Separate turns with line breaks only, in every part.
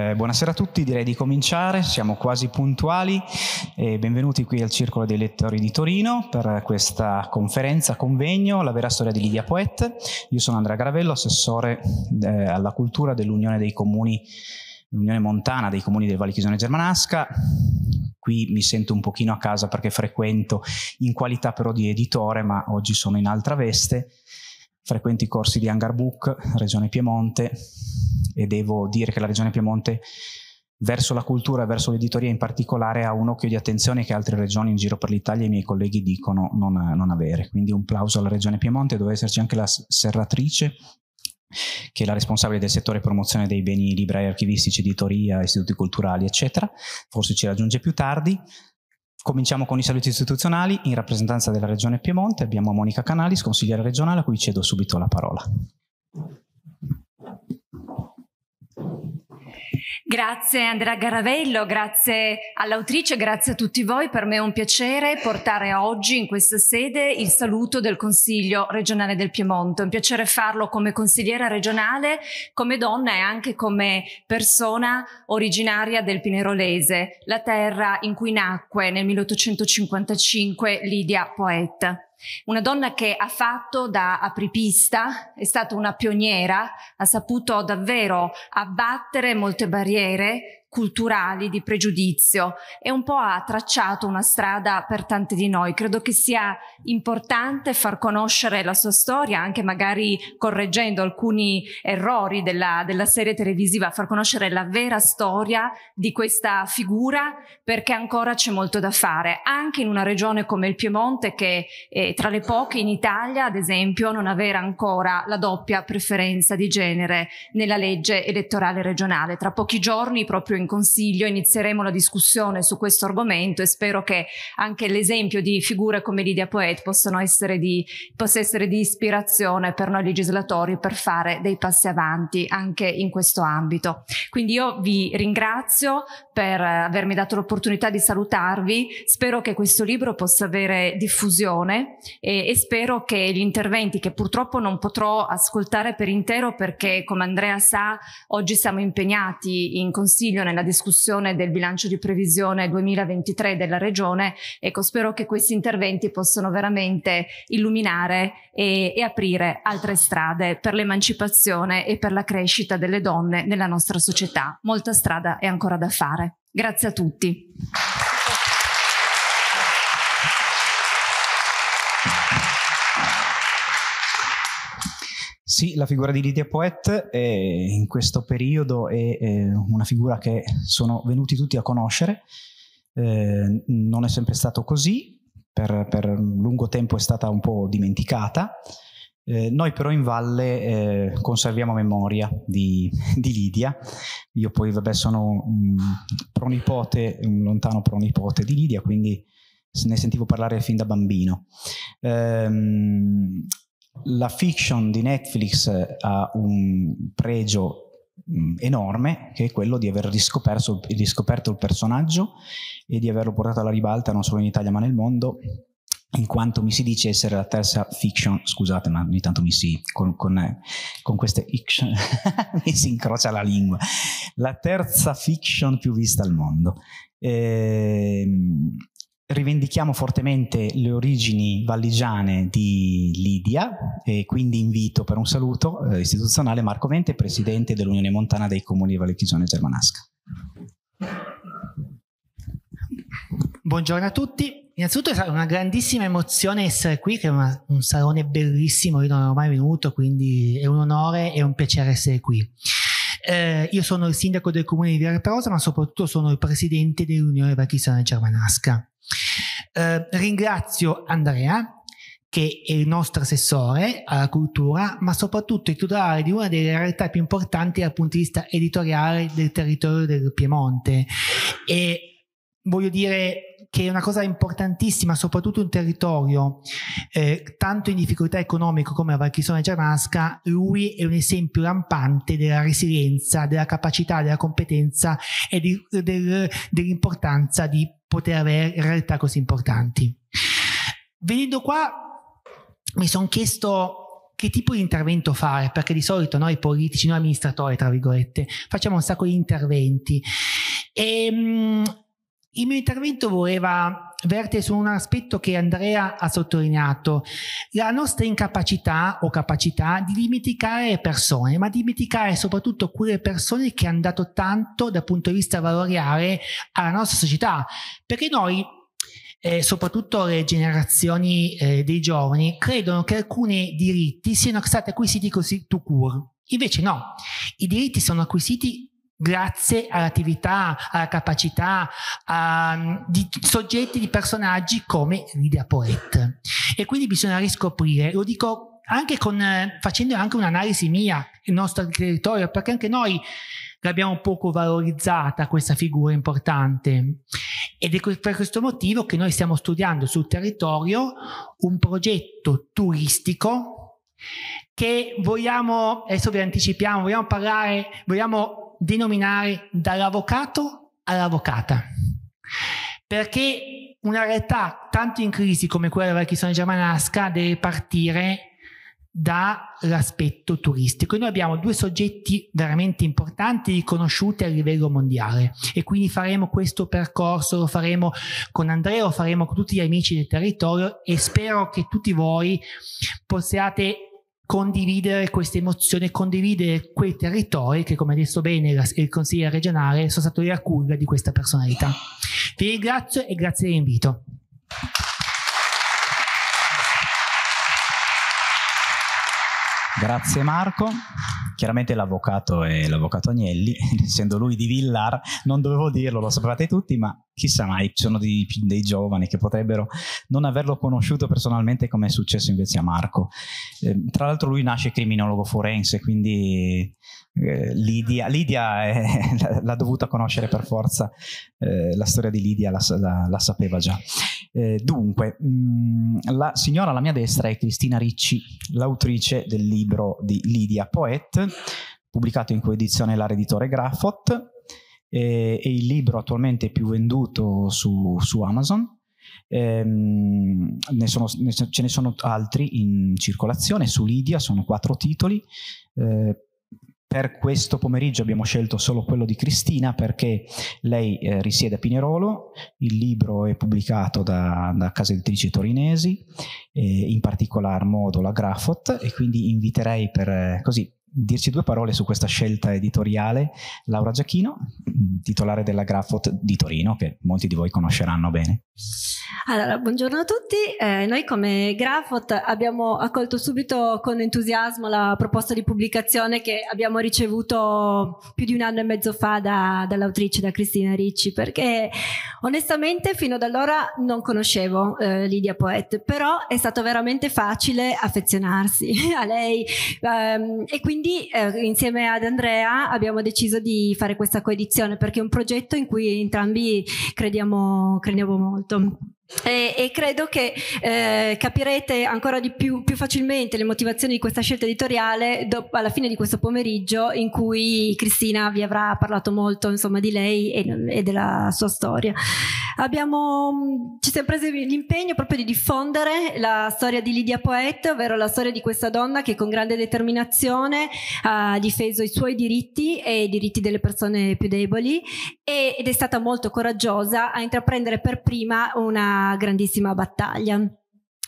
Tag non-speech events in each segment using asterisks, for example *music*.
Eh, buonasera a tutti, direi di cominciare, siamo quasi puntuali e benvenuti qui al Circolo dei Lettori di Torino per questa conferenza, convegno, la vera storia di Lidia Poet. Io sono Andrea Gravello, assessore eh, alla cultura dell'Unione dei Comuni, Unione Montana dei Comuni del Vallichisone Germanasca, qui mi sento un pochino a casa perché frequento in qualità però di editore, ma oggi sono in altra veste frequento i corsi di Hangar Book, Regione Piemonte, e devo dire che la Regione Piemonte verso la cultura e verso l'editoria in particolare ha un occhio di attenzione che altre regioni in giro per l'Italia i miei colleghi dicono non, non avere. Quindi un plauso alla Regione Piemonte, dove esserci anche la serratrice che è la responsabile del settore promozione dei beni librai archivistici, editoria, istituti culturali, eccetera. Forse ci raggiunge più tardi. Cominciamo con i saluti istituzionali. In rappresentanza della Regione Piemonte abbiamo Monica Canalis, consigliera regionale, a cui cedo subito la parola.
Grazie Andrea Garavello, grazie all'autrice, grazie a tutti voi. Per me è un piacere portare oggi in questa sede il saluto del Consiglio regionale del Piemonte. È un piacere farlo come consigliera regionale, come donna e anche come persona originaria del Pinerolese, la terra in cui nacque nel 1855 Lidia Poeta una donna che ha fatto da apripista, è stata una pioniera, ha saputo davvero abbattere molte barriere, culturali, di pregiudizio e un po' ha tracciato una strada per tante di noi. Credo che sia importante far conoscere la sua storia, anche magari correggendo alcuni errori della, della serie televisiva, far conoscere la vera storia di questa figura perché ancora c'è molto da fare, anche in una regione come il Piemonte che è tra le poche in Italia, ad esempio, non avere ancora la doppia preferenza di genere nella legge elettorale regionale. Tra pochi giorni, proprio in consiglio inizieremo la discussione su questo argomento e spero che anche l'esempio di figure come Lidia Poet possano essere di, possa essere di ispirazione per noi legislatori per fare dei passi avanti anche in questo ambito. Quindi io vi ringrazio per avermi dato l'opportunità di salutarvi, spero che questo libro possa avere diffusione e, e spero che gli interventi che purtroppo non potrò ascoltare per intero perché come Andrea sa oggi siamo impegnati in consiglio nella discussione del bilancio di previsione 2023 della Regione, ecco, spero che questi interventi possano veramente illuminare e, e aprire altre strade per l'emancipazione e per la crescita delle donne nella nostra società. Molta strada è ancora da fare. Grazie a tutti.
Sì, la figura di Lidia Poet è, in questo periodo è, è, una figura che sono venuti tutti a conoscere, eh, non è sempre stato così, per, per, lungo tempo è stata un po' dimenticata, eh, noi però in valle eh, conserviamo memoria di, di, Lidia, io poi vabbè sono un pronipote, un lontano pronipote di Lidia, quindi ne sentivo parlare fin da bambino. Ehm, la fiction di Netflix eh, ha un pregio mm, enorme che è quello di aver riscoperto, riscoperto il personaggio e di averlo portato alla ribalta non solo in Italia ma nel mondo in quanto mi si dice essere la terza fiction, scusate ma ogni tanto mi si, con, con, eh, con queste fiction *laughs* mi si incrocia la lingua, la terza fiction più vista al mondo. E, ehm, rivendichiamo fortemente le origini valligiane di Lidia e quindi invito per un saluto eh, istituzionale Marco Vente, presidente dell'Unione Montana dei Comuni di Vallecchigione Germanasca.
Buongiorno a tutti. Innanzitutto è una grandissima emozione essere qui, che è una, un salone bellissimo, io non ero mai venuto, quindi è un onore e un piacere essere qui. Eh, io sono il sindaco del comune di Via Perosa, ma soprattutto sono il presidente dell'Unione Valchigiana Germanasca. Eh, ringrazio Andrea che è il nostro assessore alla cultura, ma soprattutto il titolare di una delle realtà più importanti dal punto di vista editoriale del territorio del Piemonte. E voglio dire che è una cosa importantissima, soprattutto un territorio eh, tanto in difficoltà economica come la Valchisona Germasca, lui è un esempio lampante della resilienza, della capacità, della competenza e di, del, dell'importanza di poter avere realtà così importanti. Venendo qua mi sono chiesto che tipo di intervento fare, perché di solito noi politici, noi amministratori, tra virgolette, facciamo un sacco di interventi. E, ehm, il mio intervento voleva verte su un aspetto che Andrea ha sottolineato, la nostra incapacità o capacità di dimenticare le persone, ma dimenticare soprattutto quelle persone che hanno dato tanto dal punto di vista valoriale alla nostra società, perché noi eh, soprattutto le generazioni eh, dei giovani credono che alcuni diritti siano stati acquisiti così tu cure. Invece no, i diritti sono acquisiti grazie all'attività, alla capacità a, ehm, di soggetti, di personaggi come Lydia Poet. E quindi bisogna riscoprire, lo dico anche con, facendo anche un'analisi mia, il nostro territorio, perché anche noi l'abbiamo poco valorizzata questa figura importante ed è per questo motivo che noi stiamo studiando sul territorio un progetto turistico che vogliamo, adesso vi anticipiamo, vogliamo parlare, vogliamo denominare dall'avvocato all'avvocata, perché una realtà tanto in crisi come quella della Chiesa germanasca deve partire dall'aspetto turistico. E noi abbiamo due soggetti veramente importanti riconosciuti a livello mondiale e quindi faremo questo percorso, lo faremo con Andrea, lo faremo con tutti gli amici del territorio e spero che tutti voi possiate condividere questa emozione, condividere quei territori che, come ha detto bene la, il consigliere regionale, sono stati la culla di questa personalità. Vi ringrazio e grazie dell'invito.
Grazie Marco. Chiaramente l'avvocato è l'avvocato Agnelli, *laughs* essendo lui di Villar, non dovevo dirlo, lo sapevate tutti, ma chissà mai, ci sono dei, dei, giovani che potrebbero non averlo conosciuto personalmente come è successo invece a Marco. Eh, tra l'altro lui nasce criminologo forense, quindi eh, Lidia, Lidia è, *laughs* l'ha dovuta conoscere per forza, eh, la storia di Lidia la, la, la sapeva già. Eh, dunque, mh, mm, la signora alla mia destra è Cristina Ricci, l'autrice del libro di Lidia Poet, pubblicato in coedizione L'Areditore Grafot, eh, è il libro attualmente più venduto su, su Amazon. Ehm, ne sono, ne, ce ne sono altri in circolazione su Lidia, sono quattro titoli. Eh, per questo pomeriggio abbiamo scelto solo quello di Cristina perché lei eh, risiede a Pinerolo, il libro è pubblicato da, da case editrici torinesi, eh, in particolar modo la Grafot e quindi inviterei per, eh, così, dirci due parole su questa scelta editoriale. Laura Giacchino, titolare della Grafot di Torino, che molti di voi conosceranno bene.
Allora, buongiorno a tutti. Eh, noi come Grafot abbiamo accolto subito con entusiasmo la proposta di pubblicazione che abbiamo ricevuto più di un anno e mezzo fa da, dall'autrice, da Cristina Ricci, perché onestamente fino ad allora non conoscevo eh, Lidia Poet, però è stato veramente facile affezionarsi *laughs* a lei ehm, e quindi quindi eh, insieme ad Andrea abbiamo deciso di fare questa coedizione perché è un progetto in cui entrambi crediamo, crediamo molto. E, e, credo che eh, capirete ancora di più, più, facilmente le motivazioni di questa scelta editoriale dopo, alla fine di questo pomeriggio in cui Cristina vi avrà parlato molto insomma, di lei e, e della sua storia. Abbiamo, ci siamo presi l'impegno proprio di diffondere la storia di Lidia Poet, ovvero la storia di questa donna che con grande determinazione ha difeso i suoi diritti e i diritti delle persone più deboli ed è stata molto coraggiosa a intraprendere per prima una grandissima battaglia.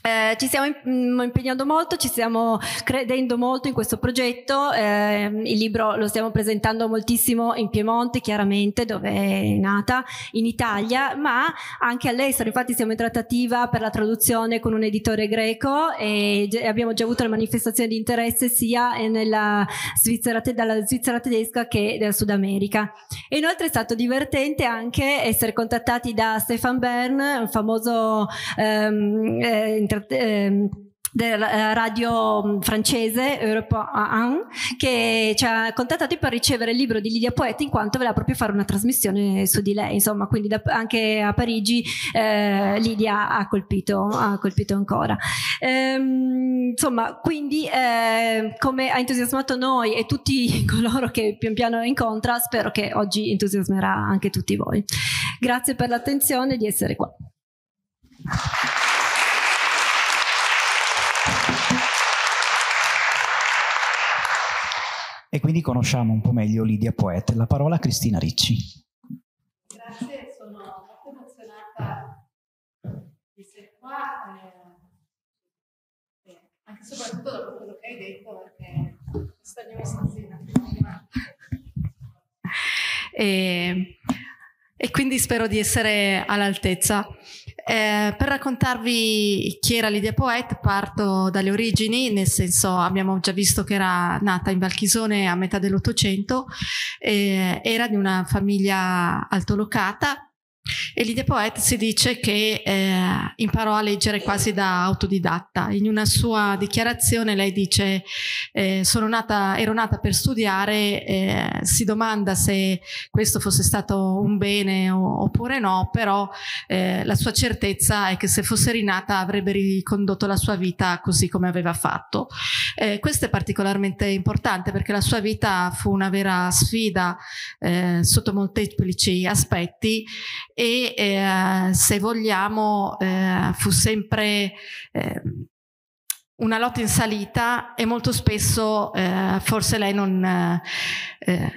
Eh, ci stiamo mm, impegnando molto, ci stiamo credendo molto in questo progetto, eh, il libro lo stiamo presentando moltissimo in Piemonte chiaramente dove è nata, in Italia, ma anche all'estero, infatti siamo in trattativa per la traduzione con un editore greco e abbiamo già avuto le manifestazioni di interesse sia Svizzera dalla Svizzera tedesca che dal Sud America. E inoltre è stato divertente anche essere contattati da Stefan Bern, un famoso... Ehm, eh, Ehm, del eh, radio mm, francese Europa 1 che ci ha contattati per ricevere il libro di Lidia Poetti in quanto voleva proprio fare una trasmissione su di lei insomma quindi da, anche a Parigi eh, Lidia ha colpito, ha colpito ancora ehm, insomma quindi eh, come ha entusiasmato noi e tutti *laughs* coloro che pian piano incontra spero che oggi entusiasmerà anche tutti voi grazie per l'attenzione di essere qua
E quindi conosciamo un po' meglio Lidia Poet. La parola a Cristina Ricci.
Grazie, sono molto emozionata di essere qua, eh, eh, anche soprattutto dopo quello che hai detto, perché questa mia stazione e, e quindi spero di essere all'altezza. Eh, per raccontarvi chi era Lidia Poet parto dalle origini, nel senso abbiamo già visto che era nata in Valchisone a metà dell'Ottocento, eh, era di una famiglia altolocata Elidia Poet si dice che eh, imparò a leggere quasi da autodidatta. In una sua dichiarazione lei dice eh, nata, ero nata per studiare, eh, si domanda se questo fosse stato un bene o, oppure no, però eh, la sua certezza è che se fosse rinata avrebbe ricondotto la sua vita così come aveva fatto. Eh, questo è particolarmente importante perché la sua vita fu una vera sfida eh, sotto molteplici aspetti e eh, se vogliamo eh, fu sempre eh, una lotta in salita e molto spesso eh, forse lei non eh,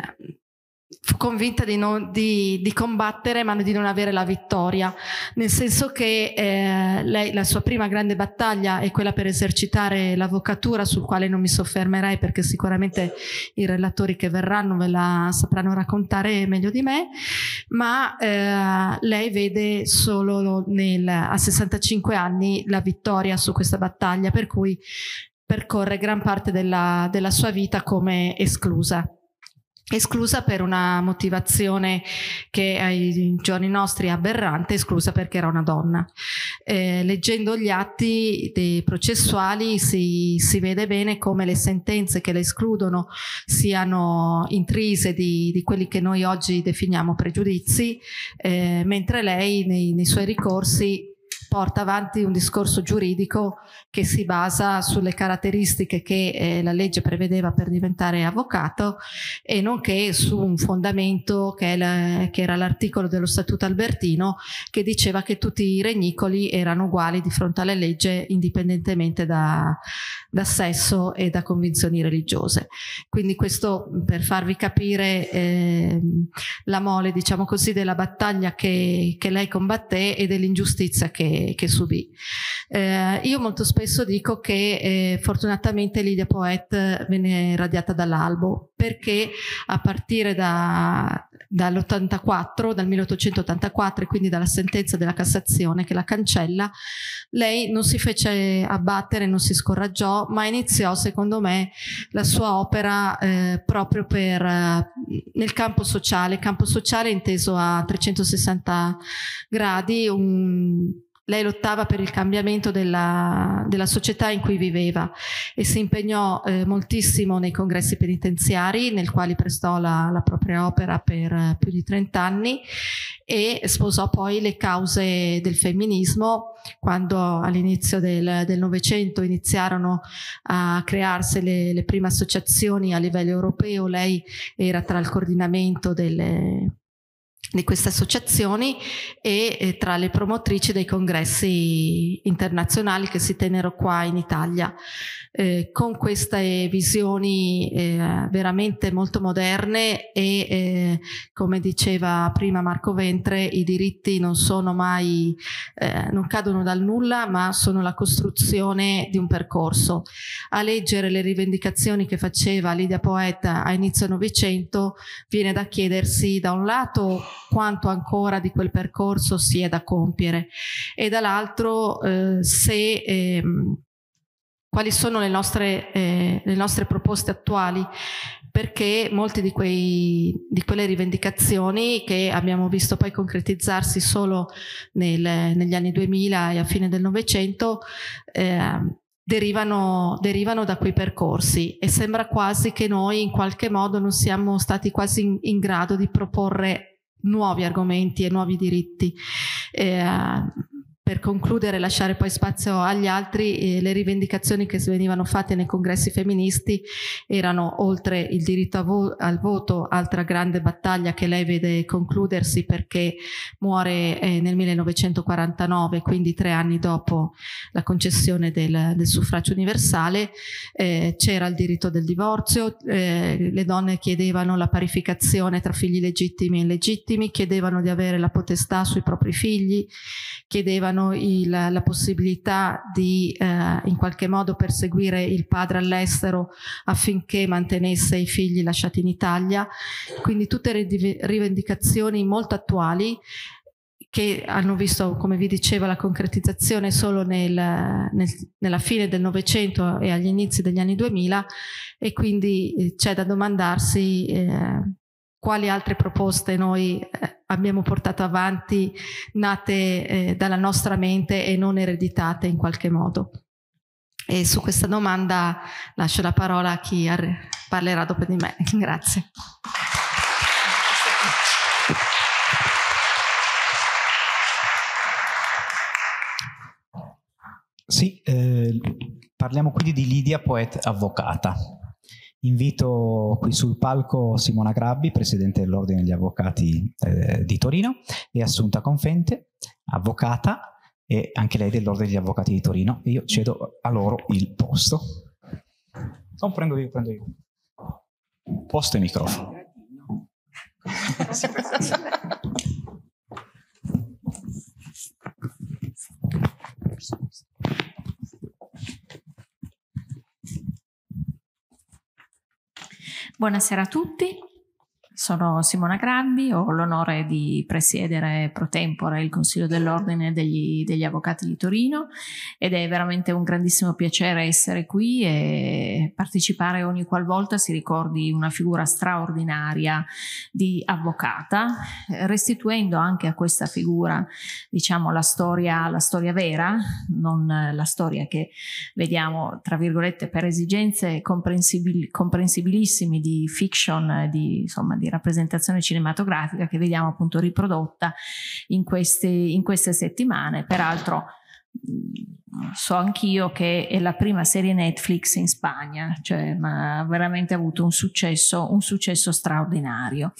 fu convinta di, non, di, di, combattere ma di non avere la vittoria, nel senso che eh, lei, la sua prima grande battaglia è quella per esercitare l'avvocatura, sul quale non mi soffermerei perché sicuramente i relatori che verranno ve la sapranno raccontare meglio di me, ma eh, lei vede solo nel, a 65 anni la vittoria su questa battaglia, per cui percorre gran parte della, della sua vita come esclusa esclusa per una motivazione che ai giorni nostri è aberrante, esclusa perché era una donna. Eh, leggendo gli atti dei processuali si, si, vede bene come le sentenze che le escludono siano intrise di, di quelli che noi oggi definiamo pregiudizi, eh, mentre lei nei, nei suoi ricorsi porta avanti un discorso giuridico che si basa sulle caratteristiche che eh, la legge prevedeva per diventare avvocato e nonché su un fondamento che, la, che era l'articolo dello Statuto Albertino che diceva che tutti i regnicoli erano uguali di fronte alla legge indipendentemente da, da sesso e da convinzioni religiose. Quindi questo per farvi capire eh, la mole, diciamo così, della battaglia che, che lei combatté e dell'ingiustizia che, che, subì. Eh, io molto spesso dico che eh, fortunatamente Lidia Poet eh, venne radiata dall'albo perché a partire da, dall'84, dal 1884 e quindi dalla sentenza della Cassazione che la cancella, lei non si fece abbattere, non si scoraggiò, ma iniziò secondo me la sua opera eh, proprio per, eh, nel campo sociale, campo sociale inteso a 360 gradi, un lei lottava per il cambiamento della, della società in cui viveva e si impegnò eh, moltissimo nei congressi penitenziari, nel quale prestò la, la propria opera per eh, più di 30 anni e sposò poi le cause del femminismo quando all'inizio del Novecento iniziarono a crearsi le, le prime associazioni a livello europeo, lei era tra il coordinamento delle di queste associazioni e eh, tra le promotrici dei congressi internazionali che si tennero qua in Italia. Eh, con queste visioni eh, veramente molto moderne e eh, come diceva prima Marco Ventre i diritti non sono mai eh, non cadono dal nulla ma sono la costruzione di un percorso a leggere le rivendicazioni che faceva Lidia Poeta a inizio novecento viene da chiedersi da un lato quanto ancora di quel percorso si è da compiere e dall'altro eh, se ehm, quali sono le nostre, eh, le nostre, proposte attuali perché molte di, di, quelle rivendicazioni che abbiamo visto poi concretizzarsi solo nel, negli anni 2000 e a fine del Novecento eh, derivano, derivano da quei percorsi e sembra quasi che noi in qualche modo non siamo stati quasi in, in grado di proporre nuovi argomenti e nuovi diritti. E, per concludere e lasciare poi spazio agli altri, eh, le rivendicazioni che venivano fatte nei congressi femministi erano oltre il diritto vo al voto, altra grande battaglia che lei vede concludersi perché muore eh, nel 1949, quindi tre anni dopo la concessione del, del suffragio universale, eh, c'era il diritto del divorzio, eh, le donne chiedevano la parificazione tra figli legittimi e illegittimi, chiedevano di avere la potestà sui propri figli, chiedevano avevano il, la possibilità di eh, in qualche modo perseguire il padre all'estero affinché mantenesse i figli lasciati in Italia. Quindi tutte le rivendicazioni molto attuali che hanno visto, come vi dicevo, la concretizzazione solo nel, nel, nella fine del Novecento e agli inizi degli anni 2000 e quindi eh, c'è da domandarsi eh, quali altre proposte noi eh, abbiamo portato avanti nate eh, dalla nostra mente e non ereditate in qualche modo. E su questa domanda lascio la parola a chi parlerà dopo di me. *laughs* Grazie.
Sì, eh, parliamo quindi di Lidia, poeta avvocata. Invito qui sul palco Simona Grabbi, presidente dell'Ordine degli Avvocati eh, di Torino, e Assunta Confente, avvocata e anche lei dell'Ordine degli Avvocati di Torino. Io cedo a loro il posto. Non prendo io, prendo io. Posto e microfono. *laughs* *laughs*
Buonasera a tutti. Sono Simona Grandi, ho l'onore di presiedere pro tempore il Consiglio dell'Ordine degli, degli, Avvocati di Torino ed è veramente un grandissimo piacere essere qui e partecipare ogni qualvolta si ricordi una figura straordinaria di avvocata, eh, restituendo anche a questa figura diciamo, la, storia, la storia vera, non la storia che vediamo tra virgolette per esigenze comprensibili, comprensibilissime di fiction, di, insomma, di rappresentazione cinematografica che vediamo appunto riprodotta in queste, in queste settimane. Peraltro so anch'io che è la prima serie Netflix in Spagna, cioè, ma ha veramente avuto un successo, un successo straordinario.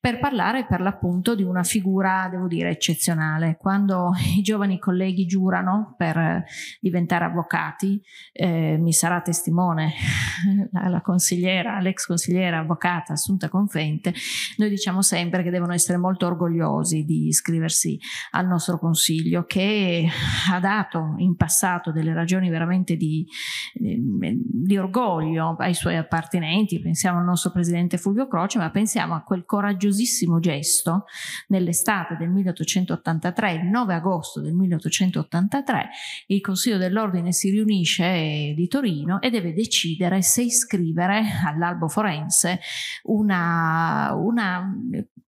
Per parlare per l'appunto di una figura, devo dire, eccezionale. Quando i giovani colleghi giurano per diventare avvocati, eh, mi sarà testimone la consigliera, l'ex consigliera avvocata Assunta Confente, noi diciamo sempre che devono essere molto orgogliosi di iscriversi al nostro consiglio che ha dato in passato passato delle ragioni veramente di, eh, di orgoglio ai suoi appartenenti, pensiamo al nostro presidente Fulvio Croce, ma pensiamo a quel coraggiosissimo gesto nell'estate del 1883, il 9 agosto del 1883, il Consiglio dell'Ordine si riunisce eh, di Torino e deve decidere se iscrivere all'albo forense una, una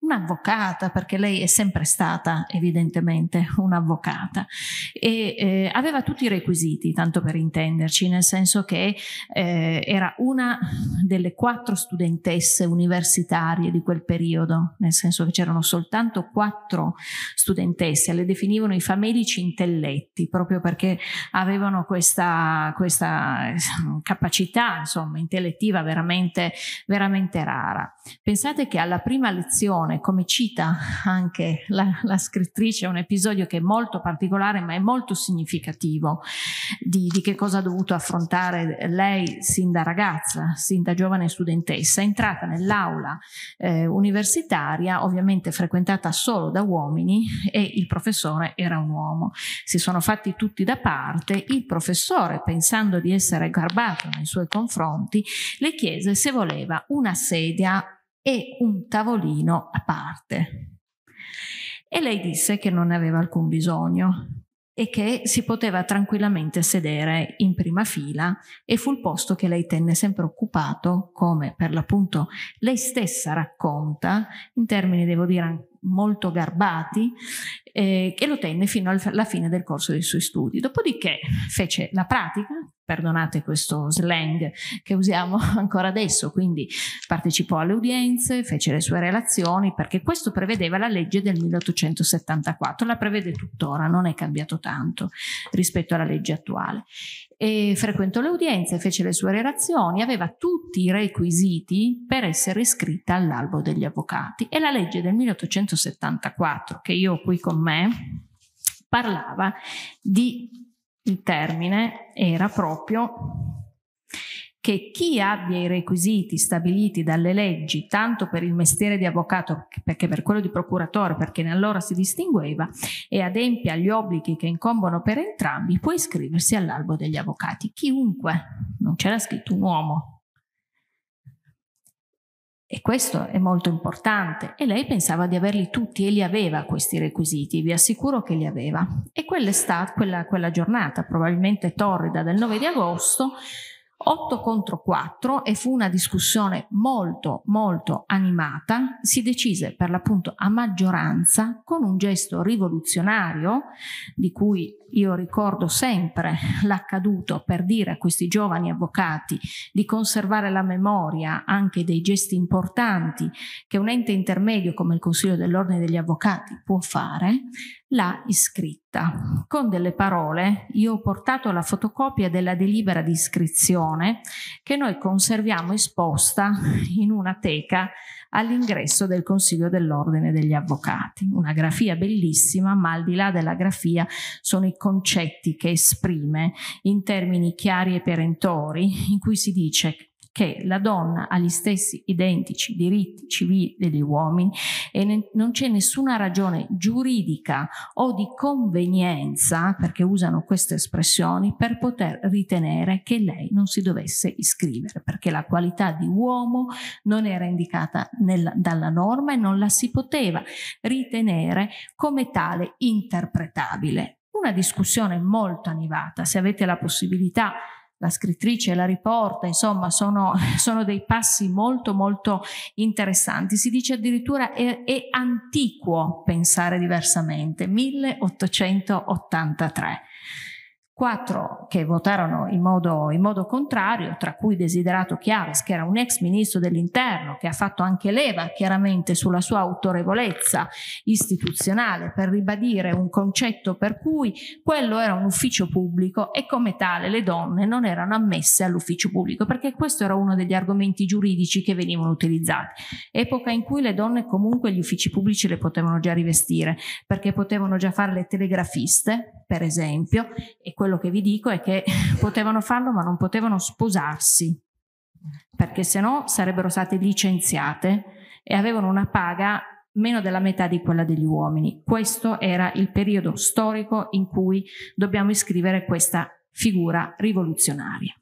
un'avvocata, perché lei è sempre stata evidentemente un'avvocata, e eh, aveva tutti i requisiti, tanto per intenderci, nel senso che eh, era una delle quattro studentesse universitarie di quel periodo, nel senso che c'erano soltanto quattro studentesse, le definivano i famelici intelletti, proprio perché avevano questa, questa eh, capacità insomma, intellettiva veramente, veramente rara. Pensate che alla prima lezione situazione, come cita anche la, la scrittrice, è un episodio che è molto particolare ma è molto significativo di, di che cosa ha dovuto affrontare lei sin da ragazza, sin da giovane studentessa, è entrata nell'aula eh, universitaria, ovviamente frequentata solo da uomini e il professore era un uomo. Si sono fatti tutti da parte, il professore pensando di essere garbato nei suoi confronti le chiese se voleva una sedia e un tavolino a parte. E lei disse che non ne aveva alcun bisogno e che si poteva tranquillamente sedere in prima fila e fu il posto che lei tenne sempre occupato, come per l'appunto lei stessa racconta, in termini devo dire molto garbati, eh, che lo tenne fino alla fine del corso dei suoi studi. Dopodiché fece la pratica, perdonate questo slang che usiamo *laughs* ancora adesso, quindi partecipò alle udienze, fece le sue relazioni, perché questo prevedeva la legge del 1874, la prevede tuttora, non è cambiato tanto rispetto alla legge attuale e frequentò le udienze, fece le sue relazioni, aveva tutti i requisiti per essere iscritta all'albo degli avvocati e la legge del 1874 che io ho qui con me parlava di il termine era proprio che chi abbia i requisiti stabiliti dalle leggi, tanto per il mestiere di avvocato che per quello di procuratore, perché allora si distingueva, e adempia agli obblighi che incombono per entrambi, può iscriversi all'albo degli avvocati. Chiunque, non c'era scritto un uomo, e questo è molto importante. E lei pensava di averli tutti e li aveva questi requisiti, vi assicuro che li aveva. E quella, quella, quella giornata, probabilmente torrida del 9 di agosto, 8 contro 4 e fu una discussione molto molto animata, si decise per l'appunto a maggioranza con un gesto rivoluzionario di cui io ricordo sempre l'accaduto per dire a questi giovani avvocati di conservare la memoria anche dei gesti importanti che un ente intermedio come il Consiglio dell'Ordine degli Avvocati può fare, l'ha iscritta con delle parole. Io ho portato la fotocopia della delibera di iscrizione che noi conserviamo esposta in una teca all'ingresso del Consiglio dell'Ordine degli Avvocati. Una grafia bellissima, ma al di là della grafia sono i concetti che esprime in termini chiari e perentori, in cui si dice che la donna ha gli stessi identici diritti civili degli uomini e ne, non c'è nessuna ragione giuridica o di convenienza, perché usano queste espressioni, per poter ritenere che lei non si dovesse iscrivere, perché la qualità di uomo non era indicata nel, dalla norma e non la si poteva ritenere come tale interpretabile. Una discussione molto animata, se avete la possibilità la scrittrice la riporta, insomma sono, *laughs* sono dei passi molto molto interessanti. Si dice addirittura è, è antiquo pensare diversamente, 1883 quattro che votarono in modo, in modo, contrario, tra cui Desiderato Chiaves, che era un ex ministro dell'interno, che ha fatto anche leva chiaramente sulla sua autorevolezza istituzionale per ribadire un concetto per cui quello era un ufficio pubblico e come tale le donne non erano ammesse all'ufficio pubblico, perché questo era uno degli argomenti giuridici che venivano utilizzati. Epoca in cui le donne comunque gli uffici pubblici le potevano già rivestire, perché potevano già fare le telegrafiste, per esempio, e quello che vi dico è che *laughs* potevano farlo ma non potevano sposarsi, perché se no sarebbero state licenziate e avevano una paga meno della metà di quella degli uomini. Questo era il periodo storico in cui dobbiamo iscrivere questa figura rivoluzionaria.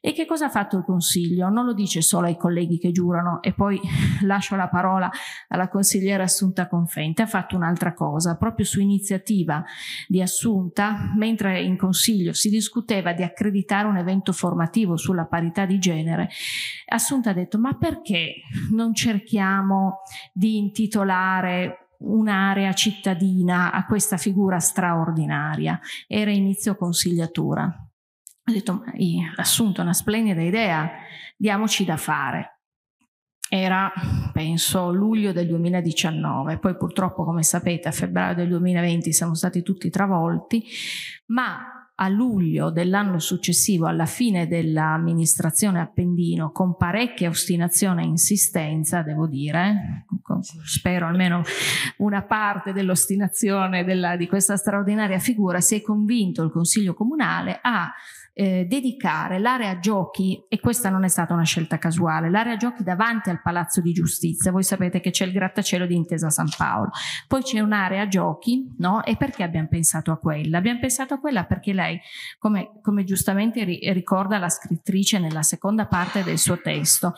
E che cosa ha fatto il Consiglio? Non lo dice solo ai colleghi che giurano e poi *laughs* lascio la parola alla consigliera Assunta Confente, ha fatto un'altra cosa, proprio su iniziativa di Assunta, mentre in Consiglio si discuteva di accreditare un evento formativo sulla parità di genere, Assunta ha detto ma perché non cerchiamo di intitolare un'area cittadina a questa figura straordinaria. Era inizio consigliatura. Ho detto, ma assunto una splendida idea, diamoci da fare. Era, penso, luglio del 2019, poi purtroppo, come sapete, a febbraio del 2020 siamo stati tutti travolti, ma a luglio dell'anno successivo, alla fine dell'amministrazione Appendino, con parecchia ostinazione e insistenza, devo dire, spero almeno una parte dell'ostinazione di questa straordinaria figura, si è convinto il Consiglio Comunale a eh, dedicare l'area giochi, e questa non è stata una scelta casuale, l'area giochi davanti al Palazzo di Giustizia, voi sapete che c'è il grattacielo di Intesa San Paolo, poi c'è un'area giochi, no? E perché abbiamo pensato a quella? Abbiamo pensato a quella perché lei, come, come giustamente ri ricorda la scrittrice nella seconda parte del suo testo,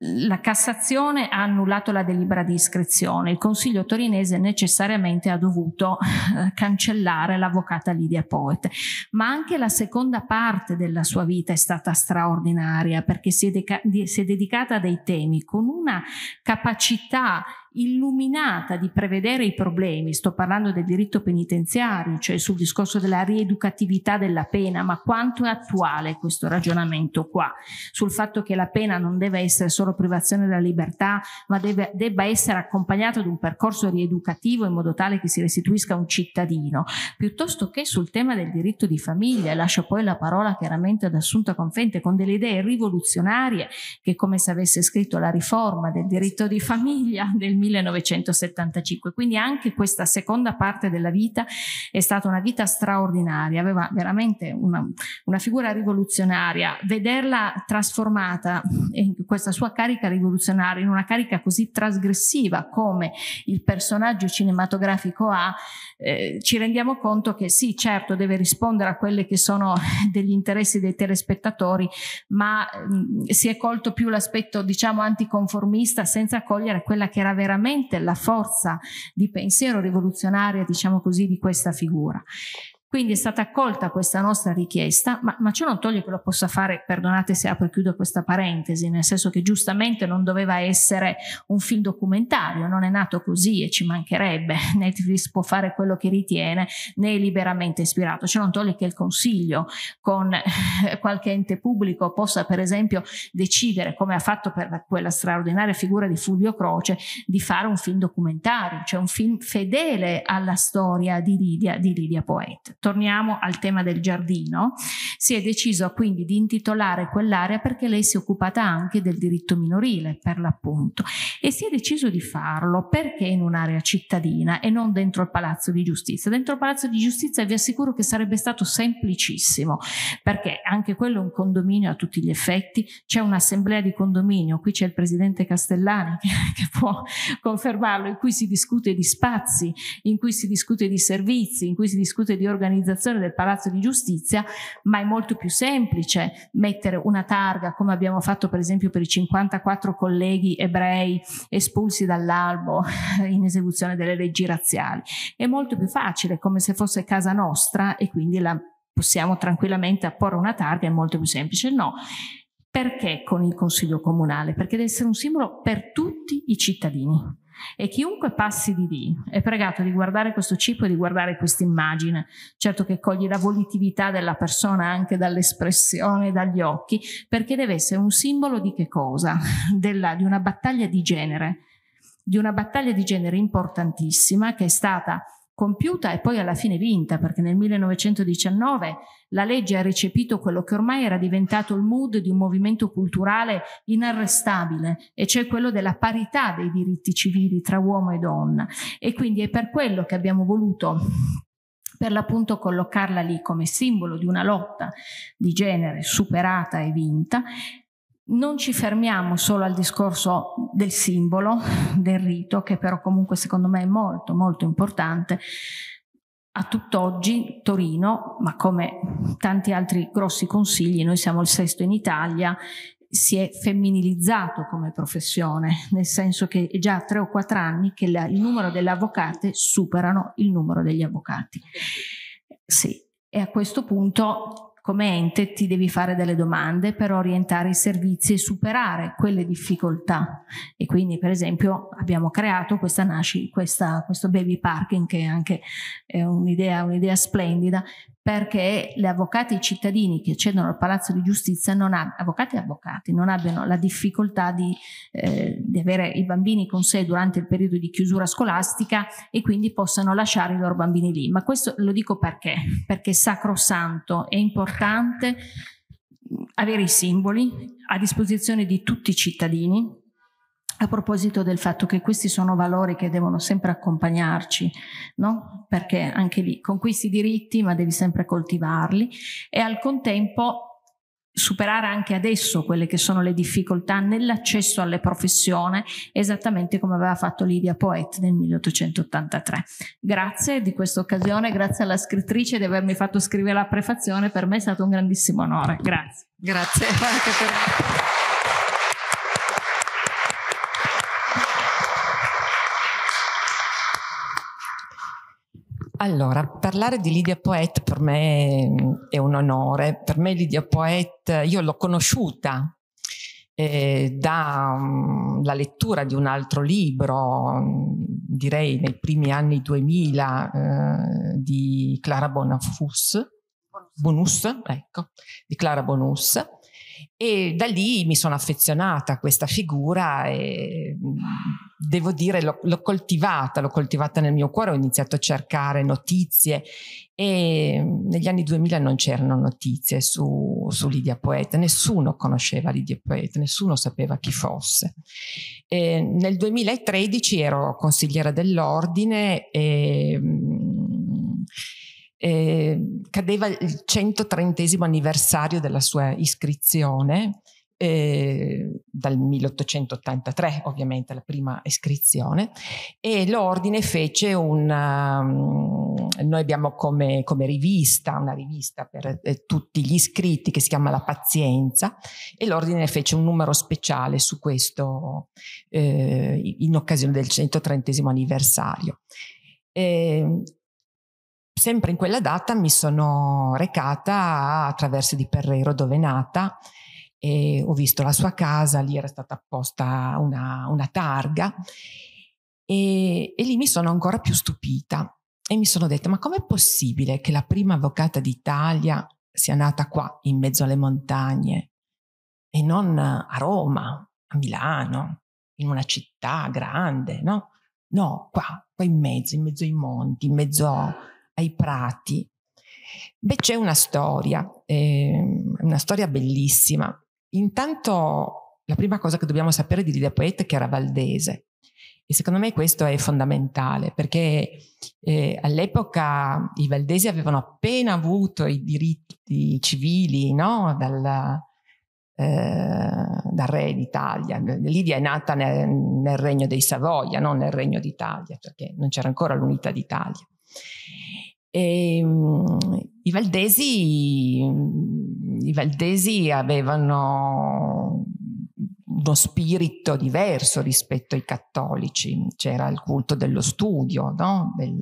la Cassazione ha annullato la delibera di iscrizione, il Consiglio torinese necessariamente ha dovuto eh, cancellare l'avvocata Lidia Poet, ma anche la seconda parte della sua vita è stata straordinaria perché si è, si è dedicata a dei temi con una capacità illuminata di prevedere i problemi, sto parlando del diritto penitenziario, cioè sul discorso della rieducatività della pena, ma quanto è attuale questo ragionamento qua, sul fatto che la pena non deve essere solo privazione della libertà, ma deve, debba essere accompagnata da un percorso rieducativo in modo tale che si restituisca a un cittadino, piuttosto che sul tema del diritto di famiglia, lascio poi la parola chiaramente ad Assunta Confente con delle idee rivoluzionarie che come se avesse scritto la riforma del diritto di famiglia del 1900 1975, quindi anche questa seconda parte della vita è stata una vita straordinaria, aveva veramente una, una figura rivoluzionaria, vederla trasformata in questa sua carica rivoluzionaria in una carica così trasgressiva come il personaggio cinematografico ha, eh, ci rendiamo conto che sì, certo deve rispondere a quelli che sono *laughs* degli interessi dei telespettatori, ma mh, mm, si è colto più l'aspetto diciamo anticonformista senza cogliere quella che era veramente veramente la forza di pensiero rivoluzionaria, diciamo così, di questa figura. Quindi è stata accolta questa nostra richiesta, ma, ma ciò non toglie che lo possa fare, perdonate se apro e chiudo questa parentesi, nel senso che giustamente non doveva essere un film documentario, non è nato così e ci mancherebbe, *laughs* Netflix può fare quello che ritiene, né è liberamente ispirato, ciò non toglie che il Consiglio con *laughs* qualche ente pubblico possa per esempio decidere, come ha fatto per quella straordinaria figura di Fulvio Croce, di fare un film documentario, cioè un film fedele alla storia di Lidia, di Lidia Poeta torniamo al tema del giardino, si è deciso quindi di intitolare quell'area perché lei si è occupata anche del diritto minorile, per l'appunto, e si è deciso di farlo perché in un'area cittadina e non dentro il Palazzo di Giustizia. Dentro il Palazzo di Giustizia vi assicuro che sarebbe stato semplicissimo, perché anche quello è un condominio a tutti gli effetti, c'è un'assemblea di condominio, qui c'è il presidente Castellani che, *laughs* che può confermarlo, in cui si discute di spazi, in cui si discute di servizi, in cui si discute di organizzazioni organizzazione del Palazzo di Giustizia, ma è molto più semplice mettere una targa, come abbiamo fatto per esempio per i 54 colleghi ebrei espulsi dall'albo *laughs* in esecuzione delle leggi razziali. È molto più facile, come se fosse casa nostra e quindi la possiamo tranquillamente apporre una targa, è molto più semplice. No, perché con il Consiglio Comunale? Perché deve essere un simbolo per tutti i cittadini e chiunque passi di lì è pregato di guardare questo cibo e di guardare questa immagine. Certo che cogli la volitività della persona anche dall'espressione, dagli occhi, perché deve essere un simbolo di che cosa? *laughs* Della, di una battaglia di genere, di una battaglia di genere importantissima che è stata compiuta e poi alla fine vinta, perché nel 1919 la legge ha recepito quello che ormai era diventato il mood di un movimento culturale inarrestabile, e cioè quello della parità dei diritti civili tra uomo e donna. E quindi è per quello che abbiamo voluto per l'appunto collocarla lì come simbolo di una lotta di genere superata e vinta non ci fermiamo solo al discorso del simbolo, del rito, che però comunque secondo me è molto molto importante. A tutt'oggi Torino, ma come tanti altri grossi consigli, noi siamo il sesto in Italia, si è femminilizzato come professione, nel senso che è già tre o quattro anni che la, il numero delle avvocate superano il numero degli avvocati. Sì, e a questo punto come ente ti devi fare delle domande per orientare i servizi e superare quelle difficoltà. E quindi, per esempio, abbiamo creato questa nasci, questa, questo baby parking, che è anche un'idea, un splendida, perché le avvocate e i cittadini che accedono al Palazzo di Giustizia, non ha, avvocati e avvocati, non abbiano la difficoltà di, eh, di, avere i bambini con sé durante il periodo di chiusura scolastica e quindi possano lasciare i loro bambini lì. Ma questo lo dico perché? Perché è sacrosanto, è importante avere i simboli a disposizione di tutti i cittadini a proposito del fatto che questi sono valori che devono sempre accompagnarci, no? perché anche lì conquisti i diritti ma devi sempre coltivarli e al contempo superare anche adesso quelle che sono le difficoltà nell'accesso alle professioni, esattamente come aveva fatto Lidia Poet nel 1883. Grazie di questa occasione, grazie alla scrittrice di avermi fatto scrivere la prefazione, per me è stato un grandissimo onore. Grazie.
Grazie *laughs* anche per me.
Allora, parlare di Lidia Poet per me mm, è un onore. Per me Lidia Poet, io l'ho conosciuta eh, dalla mm, lettura di un altro libro, mm, direi nei primi anni 2000, eh, di Clara Bonafus, Bonus, ecco, di Clara Bonus, e da lì mi sono affezionata a questa figura e mm, devo dire l'ho, l'ho coltivata, l'ho coltivata nel mio cuore, ho iniziato a cercare notizie e mm, negli anni 2000 non c'erano notizie su, su Lidia Poeta, nessuno conosceva Lidia Poeta, nessuno sapeva chi fosse. E nel 2013 ero consigliera dell'ordine e mm, eh, cadeva il 130 anniversario della sua iscrizione, eh, dal 1883 ovviamente la prima iscrizione, e l'ordine fece una, um, noi abbiamo come, come rivista, una rivista per eh, tutti gli iscritti che si chiama La Pazienza e l'ordine fece un numero speciale su questo eh, in occasione del 130 anniversario. Eh, sempre in quella data mi sono recata a Traverso di Perrero dove è nata e ho visto la sua casa, lì era stata apposta una, una targa e, e lì mi sono ancora più stupita e mi sono detta ma com'è possibile che la prima avvocata d'Italia sia nata qua in mezzo alle montagne e non a Roma, a Milano, in una città grande, no? No, qua, qua in mezzo, in mezzo ai monti, in mezzo ai prati. Beh, c'è una storia, eh, una storia bellissima. Intanto la prima cosa che dobbiamo sapere di Lidia Poet è che era valdese e secondo me questo è fondamentale perché eh, all'epoca i valdesi avevano appena avuto i diritti civili no? Dalla, eh, dal re d'Italia. Lidia è nata nel, nel regno dei Savoia, non nel regno d'Italia, perché non c'era ancora l'unità d'Italia. E, ehm, i, valdesi, I Valdesi avevano uno spirito diverso rispetto ai cattolici, c'era il culto dello studio, no? Del,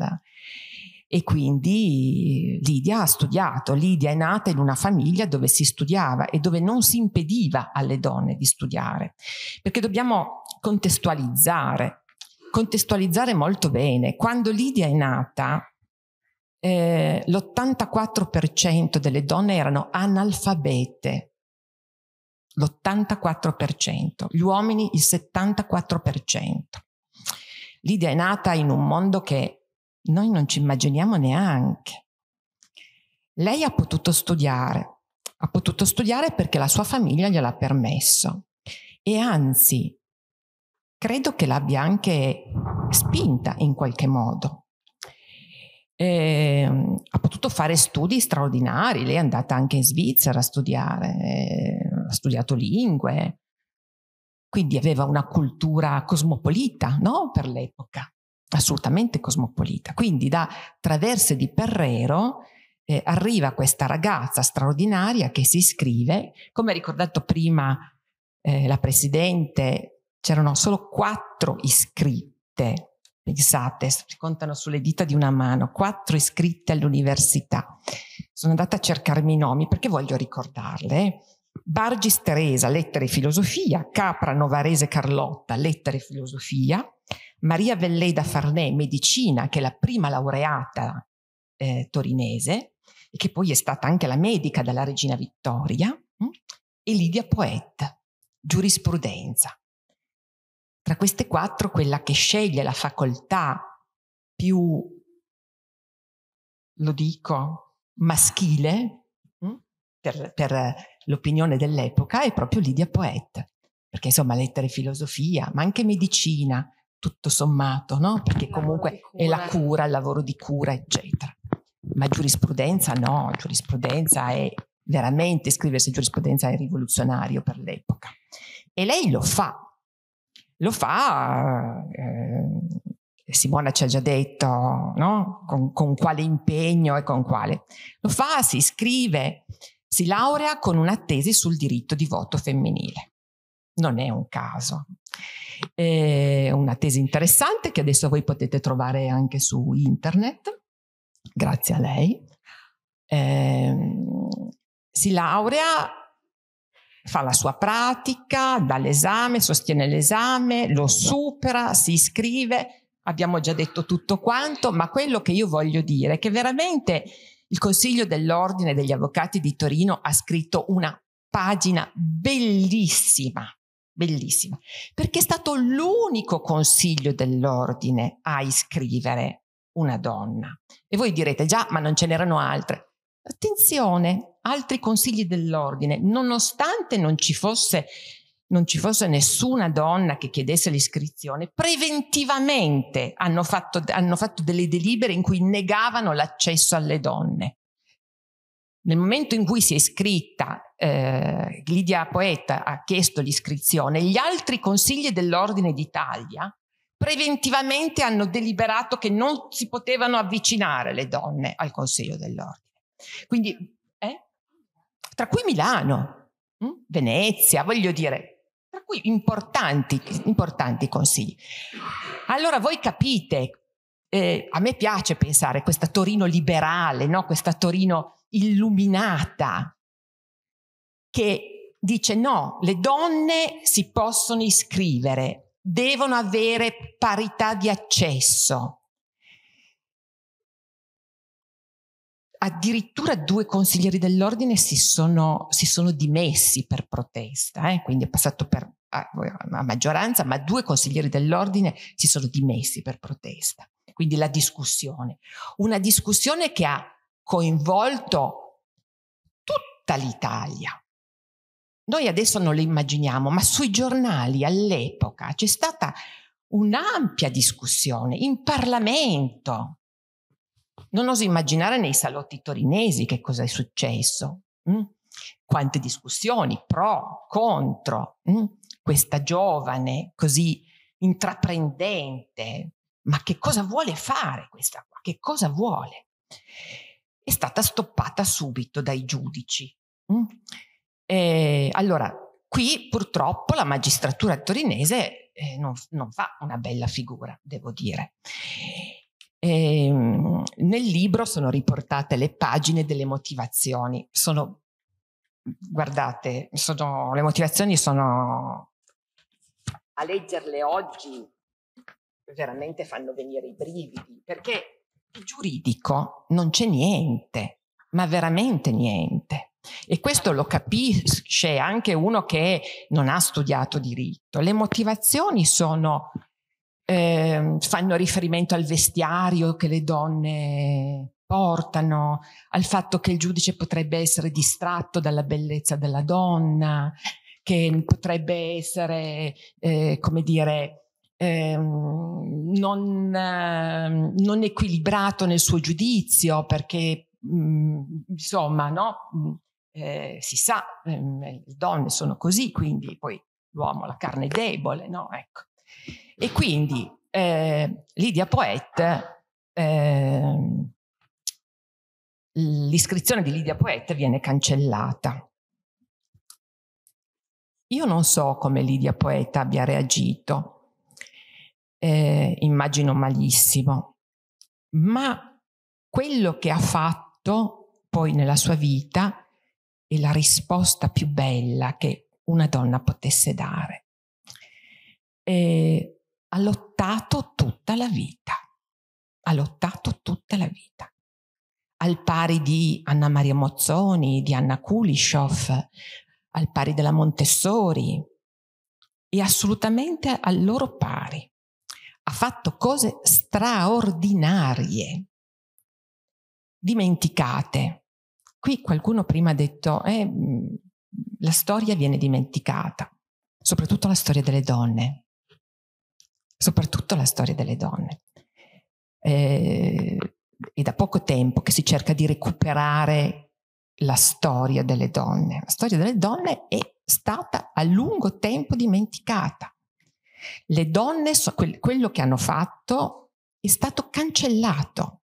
e quindi Lidia ha studiato, Lidia è nata in una famiglia dove si studiava e dove non si impediva alle donne di studiare, perché dobbiamo contestualizzare, contestualizzare molto bene. Quando Lidia è nata, eh, l'84% delle donne erano analfabete, l'84%, gli uomini il 74%. L'idea è nata in un mondo che noi non ci immaginiamo neanche. Lei ha potuto studiare, ha potuto studiare perché la sua famiglia gliel'ha permesso e anzi credo che l'abbia anche spinta in qualche modo eh, ha potuto fare studi straordinari, lei è andata anche in Svizzera a studiare, eh, ha studiato lingue, quindi aveva una cultura cosmopolita no? per l'epoca, assolutamente cosmopolita. Quindi da Traverse di Perrero eh, arriva questa ragazza straordinaria che si iscrive, come ha ricordato prima eh, la Presidente, c'erano solo quattro iscritte Pensate, si contano sulle dita di una mano, quattro iscritte all'università. Sono andata a cercarmi i nomi perché voglio ricordarle. Bargis Teresa, lettere e filosofia, Capra Novarese Carlotta, lettere e filosofia, Maria Velleda Farnè, medicina, che è la prima laureata eh, torinese e che poi è stata anche la medica della regina Vittoria, mh? Mm? e Lidia Poet, giurisprudenza. Tra queste quattro, quella che sceglie la facoltà più, lo dico, maschile, mm, per, per l'opinione dell'epoca, è proprio Lydia Poet, perché insomma lettere e filosofia, ma anche medicina, tutto sommato, no? perché comunque è la cura, il lavoro di cura, eccetera. Ma giurisprudenza no, giurisprudenza è veramente, scriversi giurisprudenza è rivoluzionario per l'epoca. E lei lo fa, lo fa, eh, Simona ci ha già detto no? con, con quale impegno e con quale. Lo fa, si iscrive, si laurea con una tesi sul diritto di voto femminile. Non è un caso. È una tesi interessante che adesso voi potete trovare anche su internet, grazie a lei. Eh, si laurea fa la sua pratica, dà l'esame, sostiene l'esame, lo supera, si iscrive. Abbiamo già detto tutto quanto, ma quello che io voglio dire è che veramente il Consiglio dell'Ordine degli Avvocati di Torino ha scritto una pagina bellissima, bellissima, perché è stato l'unico Consiglio dell'Ordine a iscrivere una donna. E voi direte già, ma non ce n'erano altre. Attenzione, altri consigli dell'ordine, nonostante non ci fosse non ci fosse nessuna donna che chiedesse l'iscrizione, preventivamente hanno fatto, hanno fatto, delle delibere in cui negavano l'accesso alle donne. Nel momento in cui si è iscritta, eh, Lidia Poeta ha chiesto l'iscrizione, gli altri consigli dell'Ordine d'Italia preventivamente hanno deliberato che non si potevano avvicinare le donne al Consiglio dell'Ordine. Quindi, eh? tra cui Milano, Venezia, voglio dire, tra cui importanti, importanti consigli. Allora voi capite, eh, a me piace pensare questa Torino liberale, no? questa Torino illuminata, che dice no, le donne si possono iscrivere, devono avere parità di accesso, addirittura due consiglieri dell'ordine si sono, si sono dimessi per protesta, eh? quindi è passato per a, maggioranza, ma due consiglieri dell'ordine si sono dimessi per protesta. Quindi la discussione, una discussione che ha coinvolto tutta l'Italia. Noi adesso non le immaginiamo, ma sui giornali all'epoca c'è stata un'ampia discussione in Parlamento non oso immaginare nei salotti torinesi che cosa è successo. Mm? Quante discussioni, pro, contro, mm? questa giovane così intraprendente, ma che cosa vuole fare questa qua? Che cosa vuole? È stata stoppata subito dai giudici. Mm? E, allora, qui purtroppo la magistratura torinese eh, non, non fa una bella figura, devo dire. E, ehm, nel libro sono riportate le pagine delle motivazioni. Sono, guardate, sono, le motivazioni sono... A leggerle oggi veramente fanno venire i brividi, perché di giuridico non c'è niente, ma veramente niente. E questo lo capisce anche uno che non ha studiato diritto. Le motivazioni sono eh, fanno riferimento al vestiario che le donne portano, al fatto che il giudice potrebbe essere distratto dalla bellezza della donna, che potrebbe essere, eh, come dire, eh, non, ehm, non, equilibrato nel suo giudizio perché, mh, mm, insomma, no? Mm, eh, si sa, ehm, le donne sono così, quindi poi l'uomo, la carne è debole, no? Ecco. E quindi eh, Lidia Poet, eh, l'iscrizione di Lidia Poet viene cancellata. Io non so come Lidia Poeta abbia reagito, eh, immagino malissimo, ma quello che ha fatto poi nella sua vita è la risposta più bella che una donna potesse dare. Eh, ha lottato tutta la vita, ha lottato tutta la vita, al pari di Anna Maria Mozzoni, di Anna Kulishov, al pari della Montessori, e assolutamente al loro pari. Ha fatto cose straordinarie, dimenticate. Qui qualcuno prima ha detto, eh, mm, la storia viene dimenticata, soprattutto la storia delle donne soprattutto la storia delle donne. Eh, è da poco tempo che si cerca di recuperare la storia delle donne. La storia delle donne è stata a lungo tempo dimenticata. Le donne, so, quel, quello che hanno fatto è stato cancellato.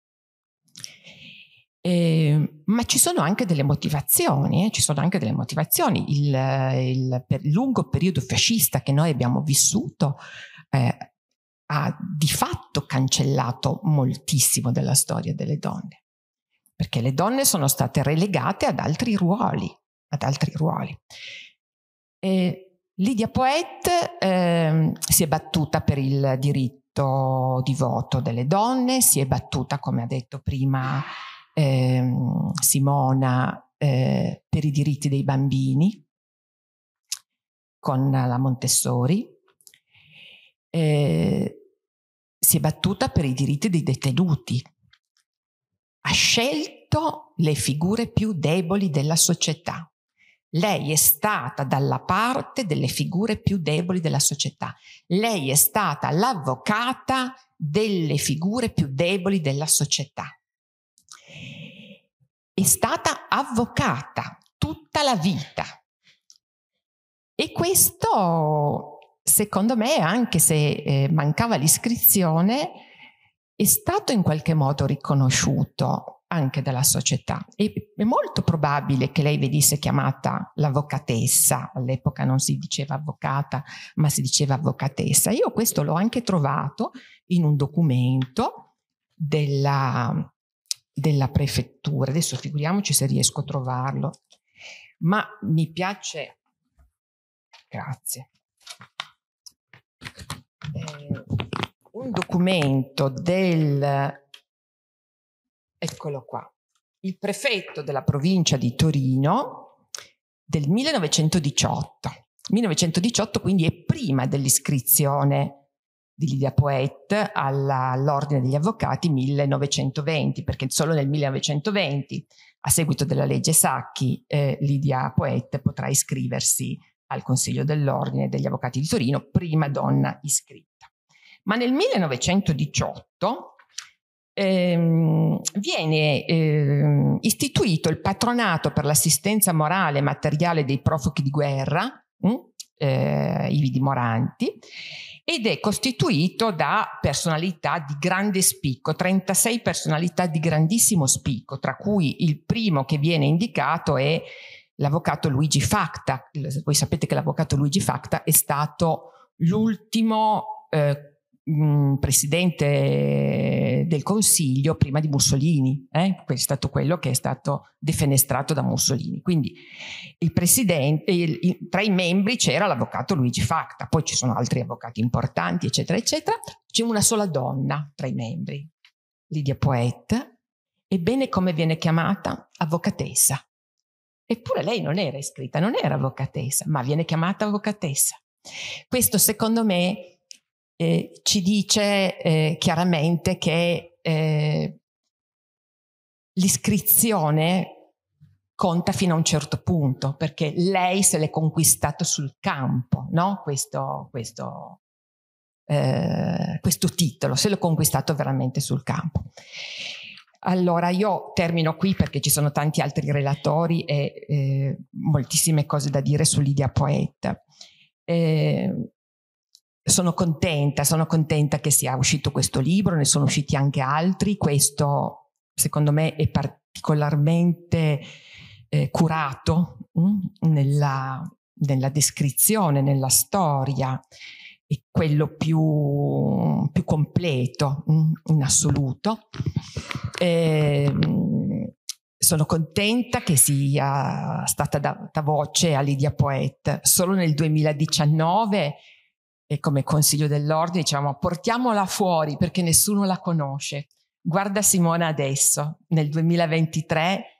Eh, ma ci sono anche delle motivazioni, eh? ci sono anche delle motivazioni. Il, il per lungo periodo fascista che noi abbiamo vissuto eh, ha di fatto cancellato moltissimo della storia delle donne, perché le donne sono state relegate ad altri ruoli. Ad altri ruoli. Lidia Poet eh, si è battuta per il diritto di voto delle donne, si è battuta, come ha detto prima eh, Simona, eh, per i diritti dei bambini con la Montessori. Eh, si è battuta per i diritti dei detenuti, ha scelto le figure più deboli della società. Lei è stata dalla parte delle figure più deboli della società. Lei è stata l'avvocata delle figure più deboli della società. È stata avvocata tutta la vita. E questo secondo me, anche se eh, mancava l'iscrizione, è stato in qualche modo riconosciuto anche dalla società. E, è molto probabile che lei venisse chiamata l'avvocatessa, all'epoca non si diceva avvocata, ma si diceva avvocatessa. Io questo l'ho anche trovato in un documento della, della prefettura, adesso figuriamoci se riesco a trovarlo, ma mi piace, grazie, eh, un documento del, eccolo qua, il prefetto della provincia di Torino del 1918. 1918 quindi è prima dell'iscrizione di Lidia Poet all'Ordine degli Avvocati 1920, perché solo nel 1920, a seguito della legge Sacchi, eh, Lidia Poet potrà iscriversi al Consiglio dell'Ordine degli Avvocati di Torino, prima donna iscritta. Ma nel 1918 ehm, viene ehm, istituito il patronato per l'assistenza morale e materiale dei profughi di guerra, hm, eh, ivi di Moranti, ed è costituito da personalità di grande spicco, 36 personalità di grandissimo spicco, tra cui il primo che viene indicato è l'avvocato Luigi Facta. Voi sapete che l'avvocato Luigi Facta è stato l'ultimo eh, mm, presidente del Consiglio prima di Mussolini, eh? è stato quello che è stato defenestrato da Mussolini. Quindi il presidente, il, il, tra i membri c'era l'avvocato Luigi Facta, poi ci sono altri avvocati importanti, eccetera, eccetera. C'è una sola donna tra i membri, Lidia Poet, ebbene come viene chiamata? Avvocatessa. Eppure lei non era iscritta, non era avvocatessa, ma viene chiamata avvocatessa. Questo secondo me eh, ci dice eh, chiaramente che eh, l'iscrizione conta fino a un certo punto, perché lei se l'è conquistato sul campo, no? questo, questo, eh, questo titolo, se l'è conquistato veramente sul campo. Allora, io termino qui perché ci sono tanti altri relatori e eh, moltissime cose da dire su Lidia Poet. Eh, sono contenta, sono contenta che sia uscito questo libro, ne sono usciti anche altri. Questo, secondo me, è particolarmente eh, curato mh, mm, nella, nella descrizione, nella storia è quello più, più completo mh, mm, in assoluto. Eh, sono contenta che sia stata data voce a Lidia Poet. Solo nel 2019 e come consiglio dell'ordine diciamo portiamola fuori perché nessuno la conosce. Guarda Simona adesso, nel 2023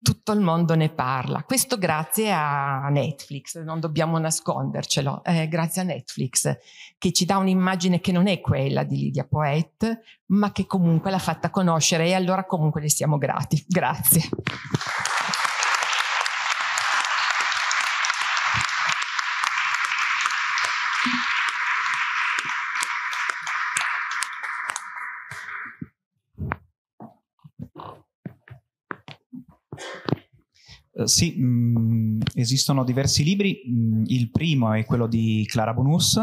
tutto il mondo ne parla. Questo grazie a Netflix, non dobbiamo nascondercelo, eh, grazie a Netflix che ci dà un'immagine che non è quella di Lidia Poet, ma che comunque l'ha fatta conoscere e allora comunque le siamo grati. Grazie.
Eh, sì, mh, mm, esistono diversi libri. Mm, il primo è quello di Clara Bonus,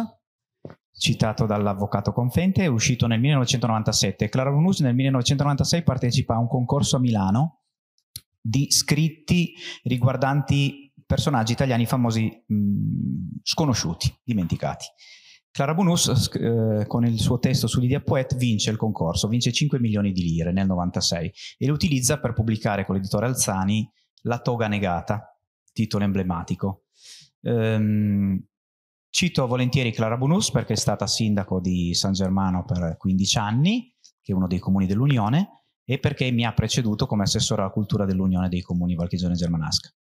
citato dall'avvocato Confente, è uscito nel 1997. Clara Bonus nel 1996 partecipa a un concorso a Milano di scritti riguardanti personaggi italiani famosi mh, mm, sconosciuti, dimenticati. Clara Bonus eh, con il suo testo su Lydia Poet vince il concorso, vince 5 milioni di lire nel 1996 e lo utilizza per pubblicare con l'editore Alzani la toga negata, titolo emblematico. Ehm, cito volentieri Clara Bonus perché è stata sindaco di San Germano per 15 anni, che è uno dei comuni dell'Unione, e perché mi ha preceduto come assessore alla cultura dell'Unione dei comuni Valchigione Germanasca.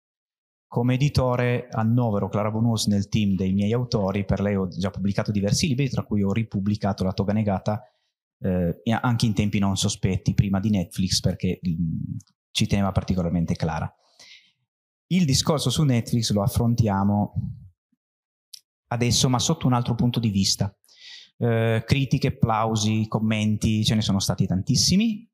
Come editore annovero Clara Bonus nel team dei miei autori, per lei ho già pubblicato diversi libri, tra cui ho ripubblicato La toga negata eh, anche in tempi non sospetti, prima di Netflix, perché mh, mm, ci teneva particolarmente Clara. Il discorso su Netflix lo affrontiamo adesso, ma sotto un altro punto di vista. Eh, critiche, applausi, commenti, ce ne sono stati tantissimi.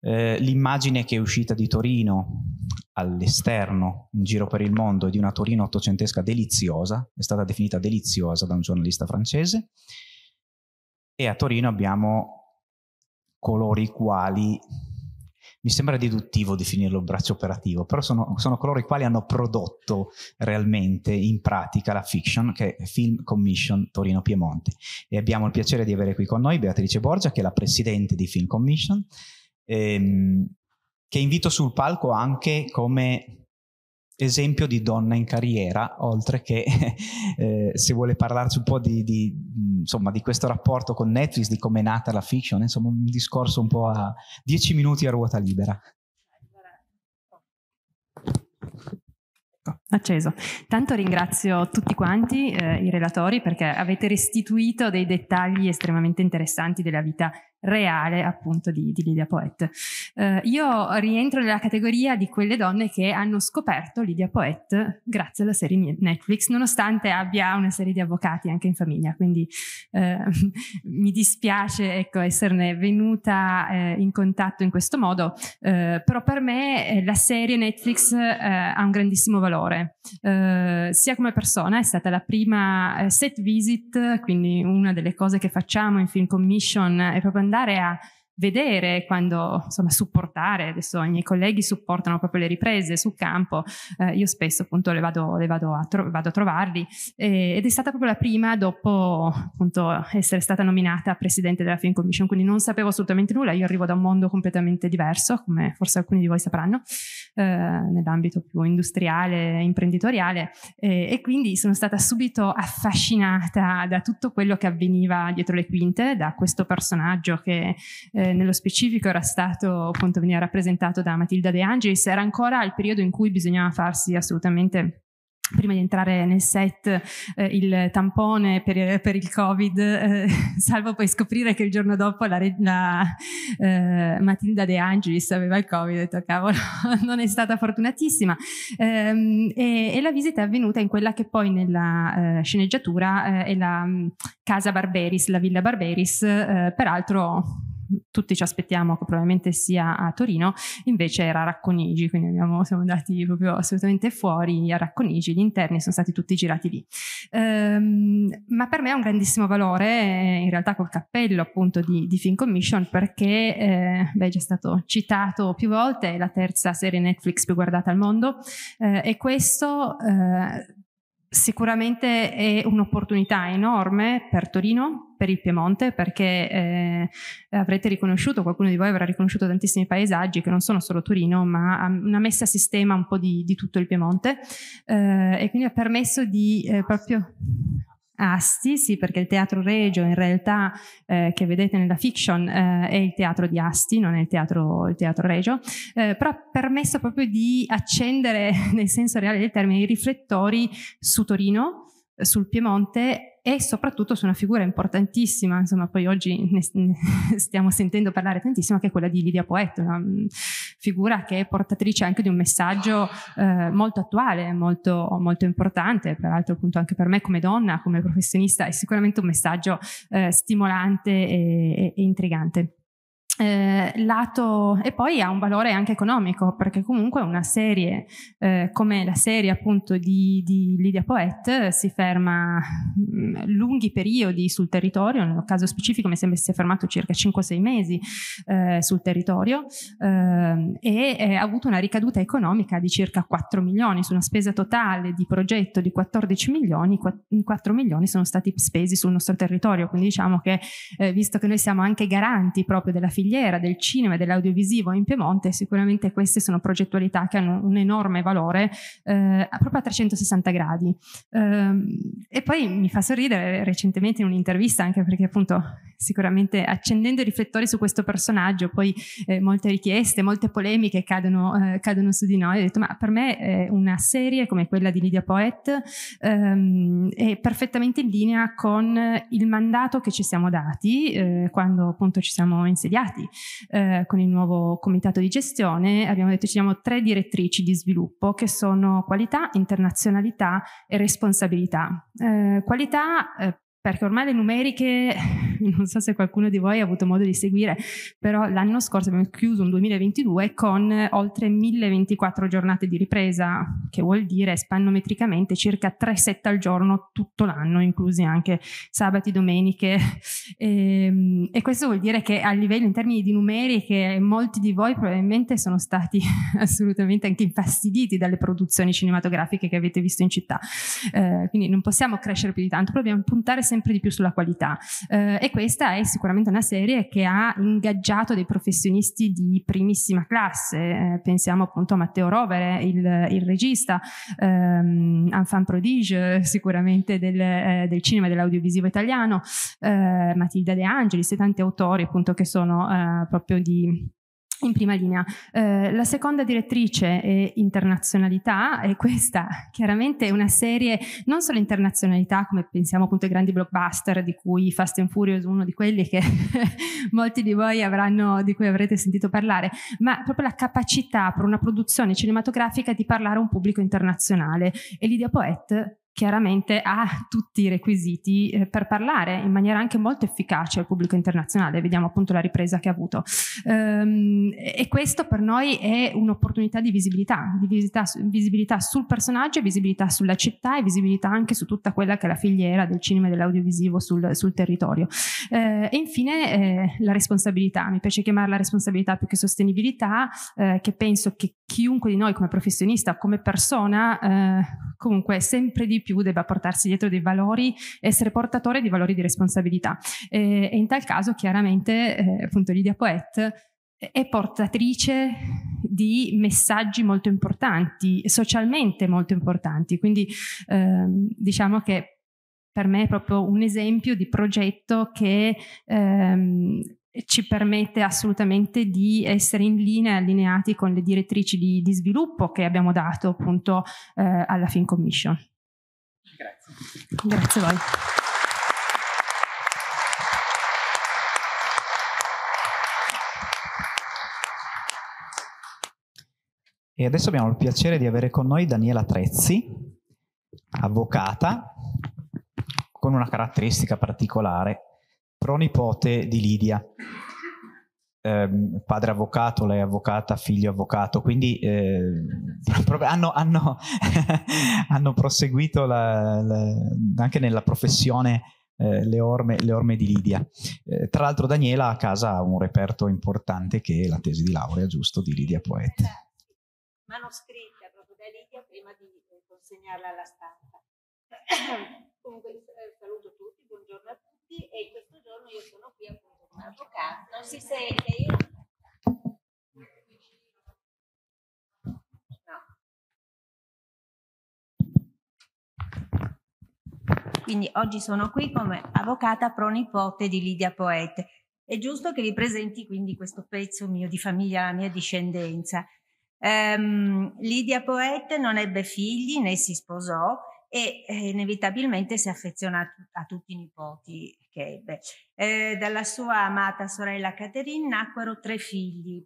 Eh, l'immagine che è uscita di Torino all'esterno, in giro per il mondo, è di una Torino ottocentesca deliziosa, è stata definita deliziosa da un giornalista francese, e a Torino abbiamo colori quali mi sembra deduttivo definirlo braccio operativo, però sono, sono, coloro i quali hanno prodotto realmente in pratica la fiction che è Film Commission Torino Piemonte. E abbiamo il piacere di avere qui con noi Beatrice Borgia, che è la presidente di Film Commission, ehm, che invito sul palco anche come esempio di donna in carriera, oltre che *laughs* eh, se vuole parlarci un po' di, di, insomma, di, questo rapporto con Netflix, di come è nata la fiction, insomma un discorso un po' a dieci minuti a ruota libera.
Acceso. Tanto ringrazio tutti quanti eh, i relatori perché avete restituito dei dettagli estremamente interessanti della vita reale appunto di, di Lidia Poet. Eh, io rientro nella categoria di quelle donne che hanno scoperto Lidia Poet grazie alla serie Netflix, nonostante abbia una serie di avvocati anche in famiglia, quindi eh, *laughs* mi dispiace ecco, esserne venuta eh, in contatto in questo modo, eh, però per me eh, la serie Netflix eh, ha un grandissimo valore, eh, sia come persona, è stata la prima set visit, quindi una delle cose che facciamo in Film Commission è proprio andare a vedere quando, insomma, supportare, adesso i miei colleghi supportano proprio le riprese sul campo, eh, io spesso appunto le vado, le vado, a, tro- vado a, trovarli eh, ed è stata proprio la prima dopo appunto essere stata nominata presidente della Film Commission, quindi non sapevo assolutamente nulla, io arrivo da un mondo completamente diverso, come forse alcuni di voi sapranno, eh, nell'ambito più industriale, imprenditoriale e quindi sono stata subito affascinata da tutto quello che avveniva dietro le quinte, da questo personaggio che eh, nello specifico era stato appunto veniva rappresentato da Matilda De Angelis, era ancora il periodo in cui bisognava farsi assolutamente prima di entrare nel set eh, il tampone per, per il covid eh, *laughs* salvo poi scoprire che il giorno dopo la, la eh, Matilda De Angelis aveva il covid e ho detto cavolo *laughs* non è stata fortunatissima ehm, e, e, la visita è avvenuta in quella che poi nella eh, sceneggiatura eh, è la mm, casa Barberis la villa Barberis eh, peraltro tutti ci aspettiamo che probabilmente sia a Torino, invece era a Racconigi, quindi abbiamo, siamo andati proprio assolutamente fuori a Racconigi, gli interni sono stati tutti girati lì. Ehm, ma per me è un grandissimo valore, eh, in realtà col cappello appunto di, di Film Commission, perché eh, beh, è già stato citato più volte, è la terza serie Netflix più guardata al mondo eh, e questo... Eh, sicuramente è un'opportunità enorme per Torino, per il Piemonte perché eh, avrete riconosciuto, qualcuno di voi avrà riconosciuto tantissimi paesaggi che non sono solo Torino ma una messa a sistema un po' di, di tutto il Piemonte eh, e quindi ha permesso di eh, proprio... Asti, sì, perché il teatro Regio in realtà eh, che vedete nella fiction eh, è il teatro di Asti, non è il teatro, il teatro Regio, eh, però ha permesso proprio di accendere *laughs* nel senso reale del termine i riflettori su Torino, sul Piemonte e soprattutto su una figura importantissima, insomma poi oggi ne, *laughs* stiamo sentendo parlare tantissimo, che è quella di Lidia Poetto, una mm, figura che è portatrice anche di un messaggio eh, molto attuale, molto, molto, importante, peraltro appunto anche per me come donna, come professionista, è sicuramente un messaggio eh, stimolante e, e intrigante eh, lato, e poi ha un valore anche economico perché comunque una serie eh, come la serie appunto di, di Lidia Poet si ferma mh, mm, lunghi periodi sul territorio, nel caso specifico mi sembra si sia fermato circa 5-6 mesi eh, sul territorio eh, e eh, ha avuto una ricaduta economica di circa 4 milioni su una spesa totale di progetto di 14 milioni, 4 milioni sono stati spesi sul nostro territorio, quindi diciamo che eh, visto che noi siamo anche garanti proprio della filiera filiera del cinema e dell'audiovisivo in Piemonte, sicuramente queste sono progettualità che hanno un enorme valore eh, proprio a 360 gradi. Ehm, e poi mi fa sorridere recentemente in un'intervista, anche perché appunto sicuramente accendendo i riflettori su questo personaggio, poi eh, molte richieste, molte polemiche cadono, eh, cadono su di noi. Ho detto, ma per me eh, una serie come quella di Lydia Poet ehm, è perfettamente in linea con il mandato che ci siamo dati eh, quando appunto ci siamo insediati Mercati, eh, con il nuovo comitato di gestione, abbiamo detto ci diamo tre direttrici di sviluppo che sono qualità, internazionalità e responsabilità. Eh, qualità eh, perché ormai le numeriche, *laughs* non so se qualcuno di voi ha avuto modo di seguire, però l'anno scorso abbiamo chiuso un 2022 con oltre 1024 giornate di ripresa, che vuol dire spannometricamente circa 3 set al giorno tutto l'anno, inclusi anche sabati, domeniche. *laughs* E, ehm, e questo vuol dire che a livello in termini di numeriche molti di voi probabilmente sono stati *laughs* assolutamente anche infastiditi dalle produzioni cinematografiche che avete visto in città. Eh, quindi non possiamo crescere più di tanto, dobbiamo puntare sempre di più sulla qualità eh, e questa è sicuramente una serie che ha ingaggiato dei professionisti di primissima classe, eh, pensiamo appunto a Matteo Rovere, il, il regista, ehm, enfant prodige eh, sicuramente del, eh, del cinema e dell'audiovisivo italiano, eh, Matilda De Angelis e tanti autori appunto che sono eh, proprio di in prima linea. Eh, la seconda direttrice è internazionalità e questa *laughs* chiaramente è una serie non solo internazionalità come pensiamo appunto ai grandi blockbuster di cui Fast and Furious è uno di quelli che *laughs* molti di voi avranno, di cui avrete sentito parlare, ma proprio la capacità per una produzione cinematografica di parlare a un pubblico internazionale e l'Idea Poet chiaramente ha tutti i requisiti eh, per parlare in maniera anche molto efficace al pubblico internazionale, vediamo appunto la ripresa che ha avuto. Ehm, e questo per noi è un'opportunità di visibilità, di visibilità, visibilità sul personaggio, visibilità sulla città e visibilità anche su tutta quella che è la filiera del cinema e dell'audiovisivo sul, sul territorio. Ehm, e infine eh, la responsabilità, mi piace chiamarla responsabilità più che sostenibilità, eh, che penso che chiunque di noi come professionista, come persona, eh, comunque sempre di più più debba portarsi dietro dei valori, essere portatore di valori di responsabilità. Eh, e in tal caso chiaramente eh, appunto Lidia Poet è portatrice di messaggi molto importanti, socialmente molto importanti, quindi ehm, diciamo che per me è proprio un esempio di progetto che ehm, ci permette assolutamente di essere in linea e allineati con le direttrici di, di sviluppo che abbiamo dato appunto eh, alla Fin Commission. Grazie. Grazie a voi.
E adesso abbiamo il piacere di avere con noi Daniela Trezzi, avvocata, con una caratteristica particolare, pronipote di Lidia eh, padre avvocato, lei avvocata, figlio avvocato, quindi eh, *laughs* hanno, hanno, *laughs* hanno, proseguito la, la, anche nella professione eh, le, orme, le, orme, di Lidia. Eh, tra l'altro Daniela a casa ha un reperto importante che è la tesi di laurea, giusto, di Lidia Poeta. Esatto,
Manoscritta proprio da Lidia prima di eh, consegnarla alla stampa. *clears throat* Comunque eh, saluto tutti, buongiorno a tutti e questo giorno io sono qui a... Avvocato, non si sente io? No. Quindi oggi sono qui come avvocata pronipote di Lidia Poete. È giusto che vi presenti quindi questo pezzo mio di famiglia, la mia discendenza. Um, Lidia Poete non ebbe figli né si sposò e eh, inevitabilmente si affeziona a, tutti i nipoti. Eh, dalla sua amata sorella Caterina nacquero tre figli.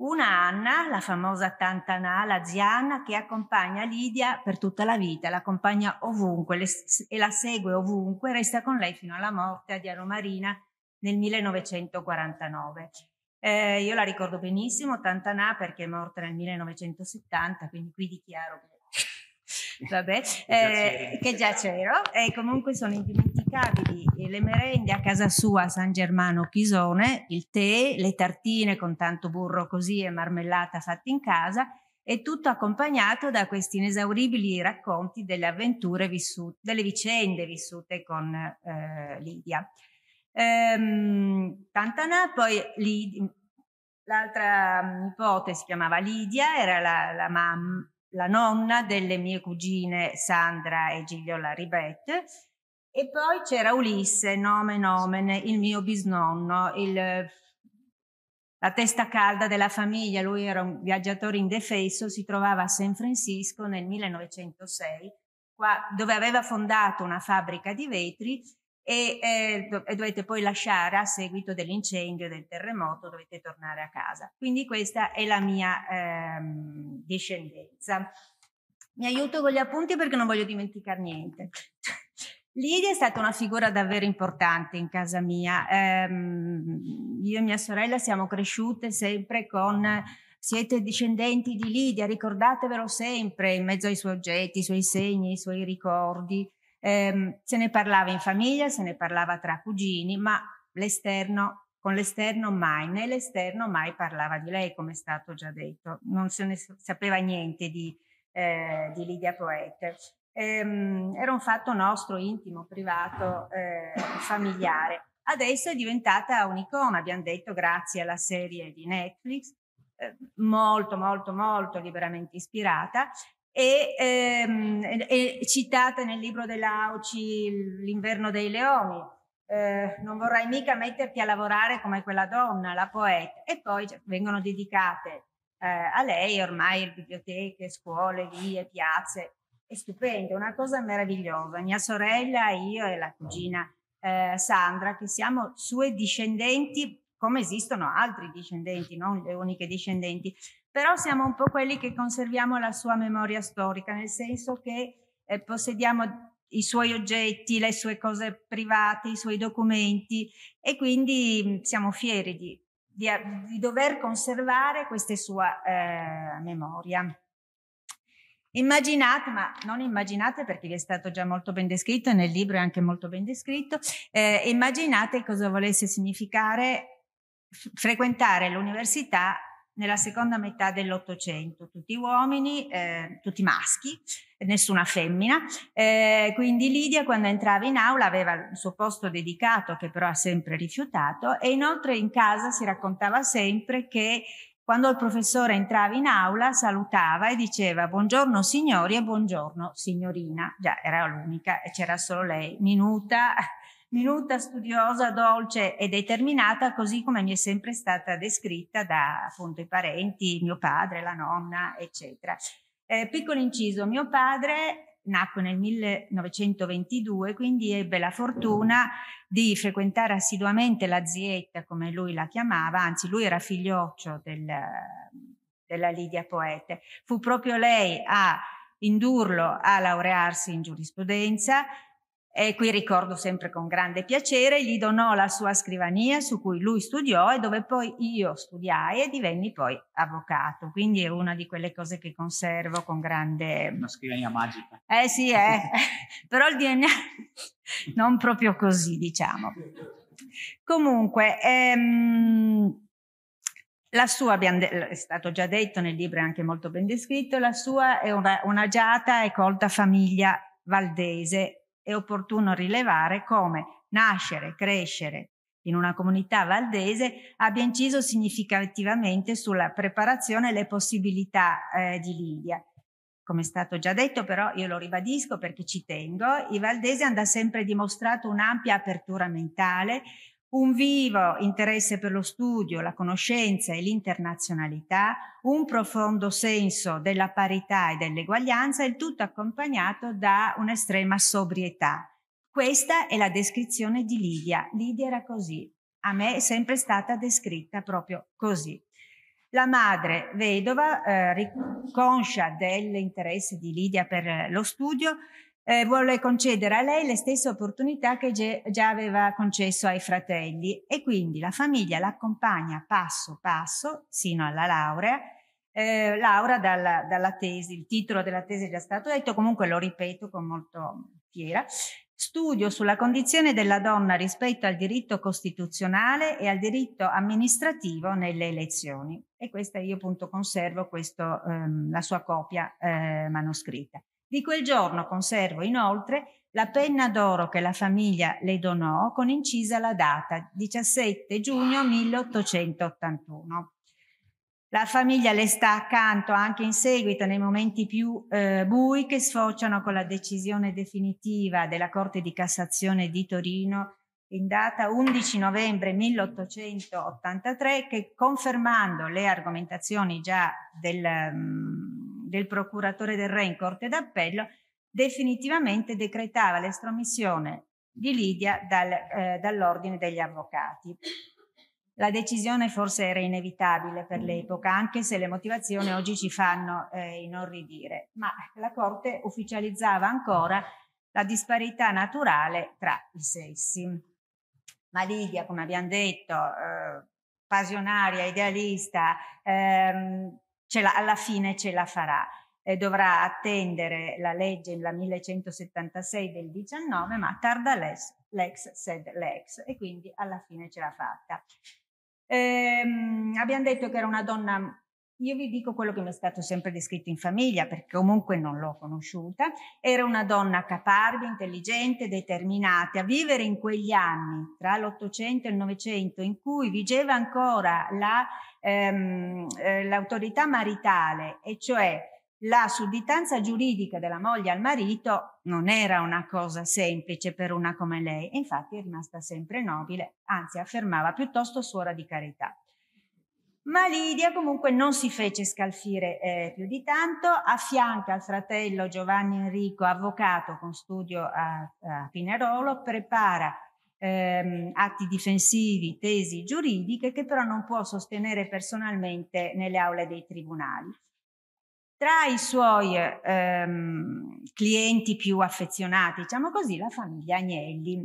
Una Anna, la famosa Tantanà, la ziana, che accompagna Lidia per tutta la vita, l'accompagna ovunque le, e la segue ovunque, resta con lei fino alla morte a Diano Marina nel 1949. Eh, io la ricordo benissimo, Tantanà, perché è morta nel 1970, quindi qui dichiaro che vabbè, che già eh, c'ero. E eh, comunque sono indimenticabili le merende a casa sua a San Germano Chisone, il tè, le tartine con tanto burro così e marmellata fatte in casa e tutto accompagnato da questi inesauribili racconti delle avventure vissute, delle vicende vissute con eh, Lidia. Ehm, Tantana, poi Lid- l'altra mm, nipote si chiamava Lidia, era la, la, mam- la nonna delle mie cugine Sandra e Gigliola Ribette, e poi c'era Ulisse, nome nomene, il mio bisnonno, il, la testa calda della famiglia. Lui era un viaggiatore indefesso, si trovava a San Francisco nel 1906, qua, dove aveva fondato una fabbrica di vetri e, eh, e dovete poi lasciare a seguito dell'incendio, del terremoto, dovete tornare a casa. Quindi questa è la mia ehm, discendenza. Mi aiuto con gli appunti perché non voglio dimenticare niente. *laughs* Lidia è stata una figura davvero importante in casa mia. Ehm, io e mia sorella siamo cresciute sempre con siete discendenti di Lidia, ricordatevelo sempre in mezzo ai suoi oggetti, ai suoi segni, ai suoi ricordi. Eh, se ne parlava in famiglia, se ne parlava tra cugini, ma l'esterno, con l'esterno mai, né l'esterno mai parlava di lei, come è stato già detto, non se ne sapeva niente di, eh, di Lidia Poete. Eh, era un fatto nostro, intimo, privato, eh, familiare. Adesso è diventata un'icona, abbiamo detto, grazie alla serie di Netflix, eh, molto, molto, molto liberamente ispirata e, ehm, è citata nel libro dell'Auci L'inverno dei leoni. Eh, non vorrai mica metterti a lavorare come quella donna, la poeta. E poi cioè, vengono dedicate eh, a lei ormai biblioteche, scuole, vie, piazze. È stupendo, una cosa meravigliosa. Mia sorella, io e la cugina eh, Sandra, che siamo sue discendenti, come esistono altri discendenti, non le uniche discendenti però siamo un po' quelli che conserviamo la sua memoria storica, nel senso che eh, possediamo i suoi oggetti, le sue cose private, i suoi documenti e quindi mm, siamo fieri di, di, di dover conservare questa sua eh, memoria. Immaginate, ma non immaginate perché vi è stato già molto ben descritto, nel libro è anche molto ben descritto, eh, immaginate cosa volesse significare frequentare l'università nella seconda metà dell'Ottocento, tutti uomini, eh, tutti maschi, nessuna femmina. Eh, quindi Lidia quando entrava in aula aveva il suo posto dedicato che però ha sempre rifiutato e inoltre in casa si raccontava sempre che quando il professore entrava in aula salutava e diceva buongiorno signori e buongiorno signorina, già era l'unica c'era solo lei, minuta minuta, studiosa, dolce e determinata, così come mi è sempre stata descritta da appunto i parenti, mio padre, la nonna, eccetera. Eh, piccolo inciso, mio padre nacque nel 1922, quindi ebbe la fortuna di frequentare assiduamente la zietta, come lui la chiamava, anzi lui era figlioccio del, della Lidia Poete. Fu proprio lei a indurlo a laurearsi in giurisprudenza e qui ricordo sempre con grande piacere, gli donò la sua scrivania su cui lui studiò e dove poi io studiai e divenni poi avvocato. Quindi è una di quelle cose che conservo con grande... Una scrivania magica. Eh sì, eh. *laughs* però il DNA *laughs* non proprio così, diciamo. Comunque, ehm, la sua, è stato già detto nel libro, è anche molto ben descritto, la sua è una, una giata e colta famiglia valdese è opportuno rilevare come nascere, e crescere in una comunità valdese abbia inciso significativamente sulla preparazione e le possibilità eh, di Lidia. Come è stato già detto, però io lo ribadisco perché ci tengo, i valdesi hanno sempre dimostrato un'ampia apertura mentale un vivo interesse per lo studio, la conoscenza e l'internazionalità, un profondo senso della parità e dell'eguaglianza, il tutto accompagnato da un'estrema sobrietà. Questa è la descrizione di Lidia. Lidia era così, a me è sempre stata descritta proprio così. La madre vedova, eh, conscia dell'interesse di Lidia per lo studio, eh, vuole concedere a lei le stesse opportunità che già aveva concesso ai fratelli e quindi la famiglia l'accompagna passo passo sino alla laurea. Eh, Laura dalla, dalla tesi, il titolo della tesi è già stato detto, comunque lo ripeto con molto fiera, Studio sulla condizione della donna rispetto al diritto costituzionale e al diritto amministrativo nelle elezioni. E questa io appunto conservo questo, ehm, la sua copia eh, manoscritta. Di quel giorno conservo inoltre la penna d'oro che la famiglia le donò con incisa la data 17 giugno 1881. La famiglia le sta accanto anche in seguito nei momenti più eh, bui che sfociano con la decisione definitiva della Corte di Cassazione di Torino in data 11 novembre 1883 che confermando le argomentazioni già del, mm, del procuratore del Re in Corte d'Appello, definitivamente decretava l'estromissione di Lidia dal, eh, dall'ordine degli avvocati. La decisione forse era inevitabile per mm. l'epoca, anche se le motivazioni oggi ci fanno eh, inorridire, ma la Corte ufficializzava ancora la disparità naturale tra i sessi. Ma Lidia, come abbiamo detto, eh, passionaria, idealista, ehm, la, alla fine ce la farà. e eh, dovrà attendere la legge, la 1176 del 19, ma tarda l'ex, l'ex sed l'ex, e quindi alla fine ce l'ha fatta. Ehm, abbiamo detto che era una donna io vi dico quello che mi è stato sempre descritto in famiglia, perché comunque non l'ho conosciuta. Era una donna caparbia, intelligente, determinata. A vivere in quegli anni, tra l'Ottocento e il Novecento, in cui vigeva ancora la, ehm, eh, l'autorità maritale, e cioè la sudditanza giuridica della moglie al marito, non era una cosa semplice per una come lei. infatti è rimasta sempre nobile, anzi affermava piuttosto suora di carità. Ma Lidia comunque non si fece scalfire eh, più di tanto, affianca al fratello Giovanni Enrico, avvocato con studio a, a Pinerolo, prepara ehm, atti difensivi, tesi giuridiche che però non può sostenere personalmente nelle aule dei tribunali. Tra i suoi ehm, clienti più affezionati, diciamo così, la famiglia Agnelli.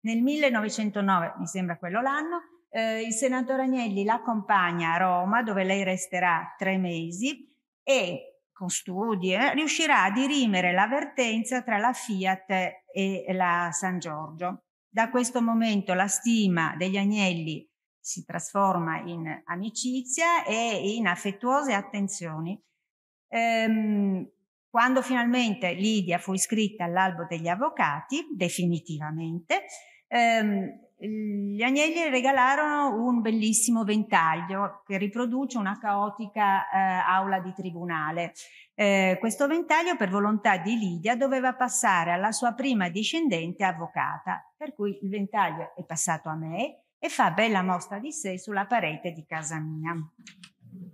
Nel 1909, mi sembra quello l'anno, eh, il senatore Agnelli l'accompagna a Roma dove lei resterà tre mesi e con studi eh, riuscirà a dirimere l'avvertenza tra la Fiat e la San Giorgio. Da questo momento la stima degli Agnelli si trasforma in amicizia e in affettuose attenzioni. Ehm, quando finalmente Lidia fu iscritta all'albo degli avvocati, definitivamente, ehm, gli agnelli regalarono un bellissimo ventaglio che riproduce una caotica eh, aula di tribunale. Eh, questo ventaglio, per volontà di Lidia, doveva passare alla sua prima discendente avvocata, per cui il ventaglio è passato a me e fa bella mostra di sé sulla parete di casa mia.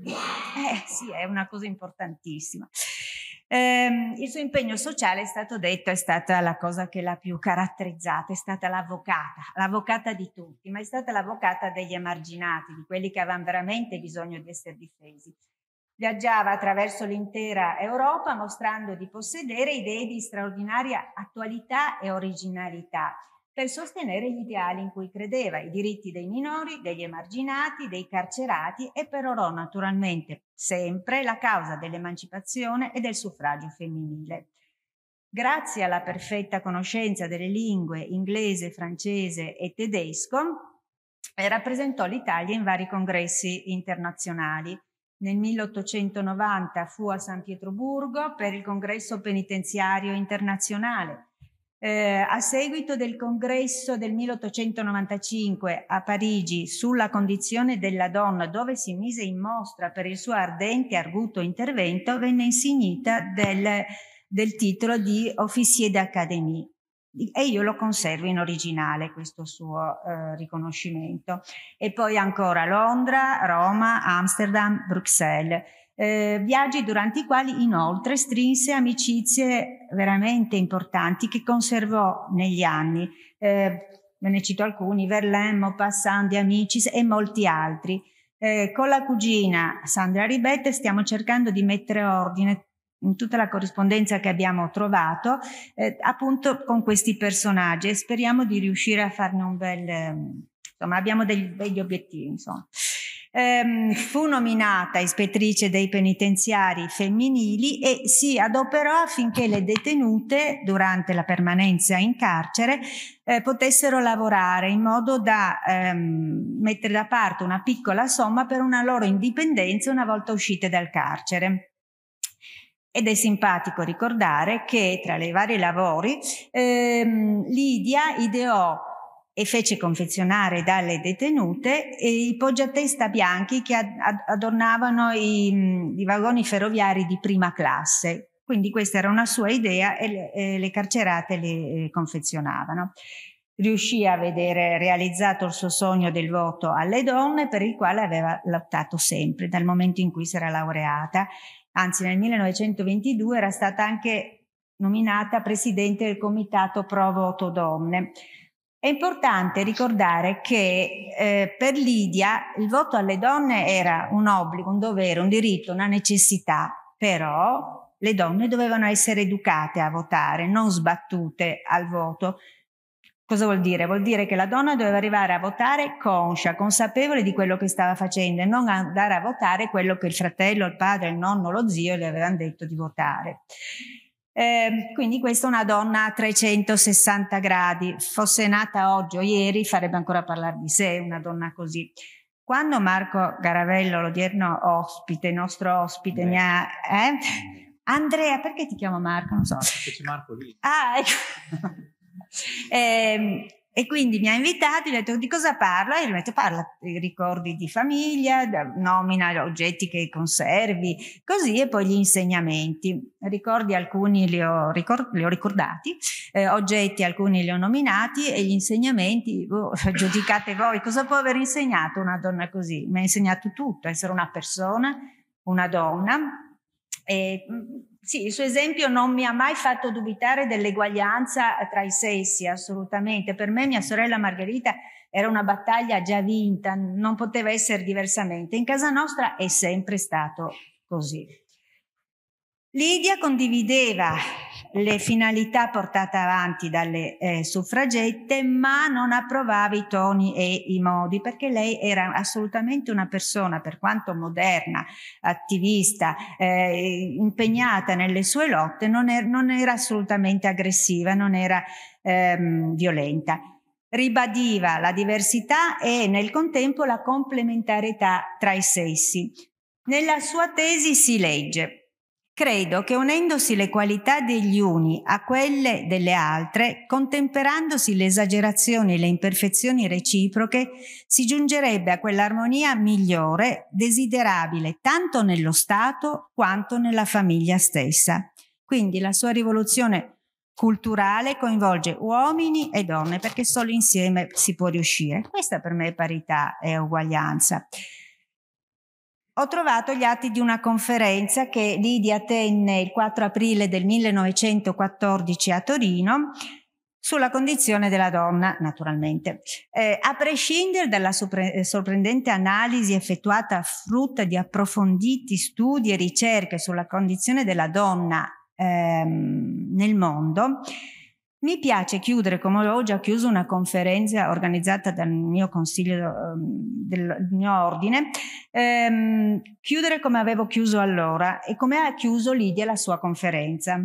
Eh sì, è una cosa importantissima. Eh, il suo impegno sociale è stato detto, è stata la cosa che l'ha più caratterizzata, è stata l'avvocata, l'avvocata di tutti, ma è stata l'avvocata degli emarginati, di quelli che avevano veramente bisogno di essere difesi. Viaggiava attraverso l'intera Europa mostrando di possedere idee di straordinaria attualità e originalità per sostenere gli ideali in cui credeva, i diritti dei minori, degli emarginati, dei carcerati e perorò naturalmente sempre la causa dell'emancipazione e del suffragio femminile. Grazie alla perfetta conoscenza delle lingue inglese, francese e tedesco, eh, rappresentò l'Italia in vari congressi internazionali. Nel 1890 fu a San Pietroburgo per il congresso penitenziario internazionale, eh, a seguito del congresso del 1895 a Parigi sulla condizione della donna, dove si mise in mostra per il suo ardente e arguto intervento, venne insignita del, del titolo di Officier d'Académie e io lo conservo in originale questo suo eh, riconoscimento. E poi ancora Londra, Roma, Amsterdam, Bruxelles eh, viaggi durante i quali inoltre strinse amicizie veramente importanti che conservò negli anni. Eh, ve ne cito alcuni, Verlemmo, Passandi, Amicis e molti altri. Eh, con la cugina Sandra Ribette stiamo cercando di mettere ordine in tutta la corrispondenza che abbiamo trovato, eh, appunto con questi personaggi e speriamo di riuscire a farne un bel... Ehm, insomma, abbiamo degli, degli obiettivi, insomma ehm, fu nominata ispettrice dei penitenziari femminili e si adoperò affinché le detenute, durante la permanenza in carcere, eh, potessero lavorare in modo da ehm, mettere da parte una piccola somma per una loro indipendenza una volta uscite dal carcere. Ed è simpatico ricordare che tra i vari lavori ehm, Lidia ideò e fece confezionare dalle detenute i poggiatesta bianchi che adornavano i, i, vagoni ferroviari di prima classe. Quindi questa era una sua idea e le, e le carcerate le eh, confezionavano. Riuscì a vedere realizzato il suo sogno del voto alle donne per il quale aveva lottato sempre dal momento in cui si era laureata. Anzi, nel 1922 era stata anche nominata presidente del comitato Pro Voto Donne è importante ricordare che eh, per Lidia il voto alle donne era un obbligo, un dovere, un diritto, una necessità, però le donne dovevano essere educate a votare, non sbattute al voto. Cosa vuol dire? Vuol dire che la donna doveva arrivare a votare conscia, consapevole di quello che stava facendo e non andare a votare quello che il fratello, il padre, il nonno, lo zio le avevano detto di votare. Eh, quindi questa è una donna a 360 gradi, fosse nata oggi o ieri farebbe ancora parlare di sé, una donna così. Quando Marco Garavello, l'odierno ospite, nostro ospite, Beh. mi ha... Eh? Andrea, perché ti chiamo Marco? Non so. No, perché
c'è Marco lì.
Ah, ecco. *laughs* eh, e quindi mi ha invitato, gli ho detto di cosa parla? E gli ho detto parla di ricordi di famiglia, nomina oggetti che conservi, così e poi gli insegnamenti. Ricordi alcuni li ho, ricord- li ho ricordati, eh, oggetti alcuni li ho nominati e gli insegnamenti, boh, *laughs* giudicate voi, cosa può aver insegnato una donna così? Mi ha insegnato tutto, essere una persona, una donna. E, mm, sì, il suo esempio non mi ha mai fatto dubitare dell'eguaglianza eh, tra i sessi, assolutamente. Per me mia sorella Margherita era una battaglia già vinta, non poteva essere diversamente. In casa nostra è sempre stato così. Lidia condivideva le finalità portate avanti dalle eh, suffragette, ma non approvava i toni e i modi, perché lei era assolutamente una persona, per quanto moderna, attivista, eh, impegnata nelle sue lotte, non, er non, era assolutamente aggressiva, non era ehm, violenta ribadiva la diversità e nel contempo la complementarietà tra i sessi. Nella sua tesi si legge Credo che unendosi le qualità degli uni a quelle delle altre, contemperandosi le esagerazioni e le imperfezioni reciproche, si giungerebbe a quell'armonia migliore, desiderabile tanto nello Stato quanto nella famiglia stessa. Quindi la sua rivoluzione culturale coinvolge uomini e donne perché solo insieme si può riuscire. Questa per me è parità e uguaglianza ho trovato gli atti di una conferenza che Lidia tenne il 4 aprile del 1914 a Torino sulla condizione della donna, naturalmente. Eh, a prescindere dalla sorprendente analisi effettuata a frutta di approfonditi studi e ricerche sulla condizione della donna ehm, nel mondo, mi piace chiudere, come ho già chiuso, una conferenza organizzata dal mio consiglio ehm, del mio ordine, ehm, chiudere come avevo chiuso allora e come ha chiuso Lidia la sua conferenza.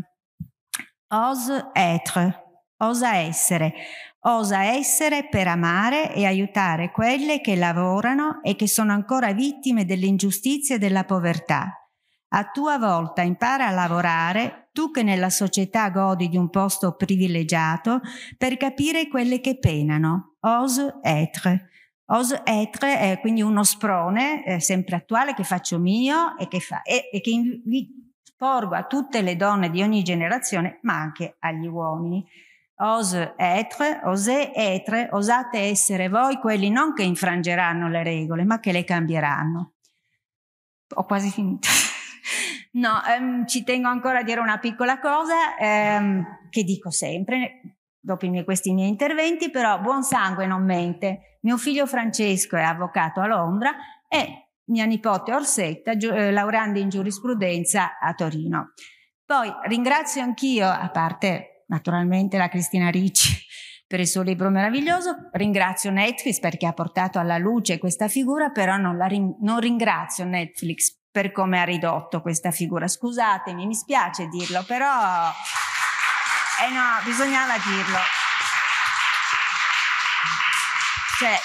Ose être, osa essere, osa essere per amare e aiutare quelle che lavorano e che sono ancora vittime dell'ingiustizia e della povertà. A tua volta impara a lavorare tu che nella società godi di un posto privilegiato, per capire quelle che penano. Ose être. Ose être è quindi uno sprone, eh, sempre attuale, che faccio mio e che, fa, e, e che porgo a tutte le donne di ogni generazione, ma anche agli uomini. Ose être, osé être, osate essere voi quelli non che infrangeranno le regole, ma che le cambieranno. Ho quasi finito. *laughs* no, ehm, ci tengo ancora a dire una piccola cosa ehm, che dico sempre dopo i miei, questi miei interventi, però buon sangue non mente. Mio figlio Francesco è avvocato a Londra e mia nipote Orsetta, eh, laureando in giurisprudenza a Torino. Poi ringrazio anch'io, a parte naturalmente la Cristina Ricci *laughs* per il suo libro meraviglioso, ringrazio Netflix perché ha portato alla luce questa figura, però non, ring non ringrazio Netflix per come ha ridotto questa figura. Scusatemi, mi spiace dirlo, però eh no, bisognava dirlo. Cioè,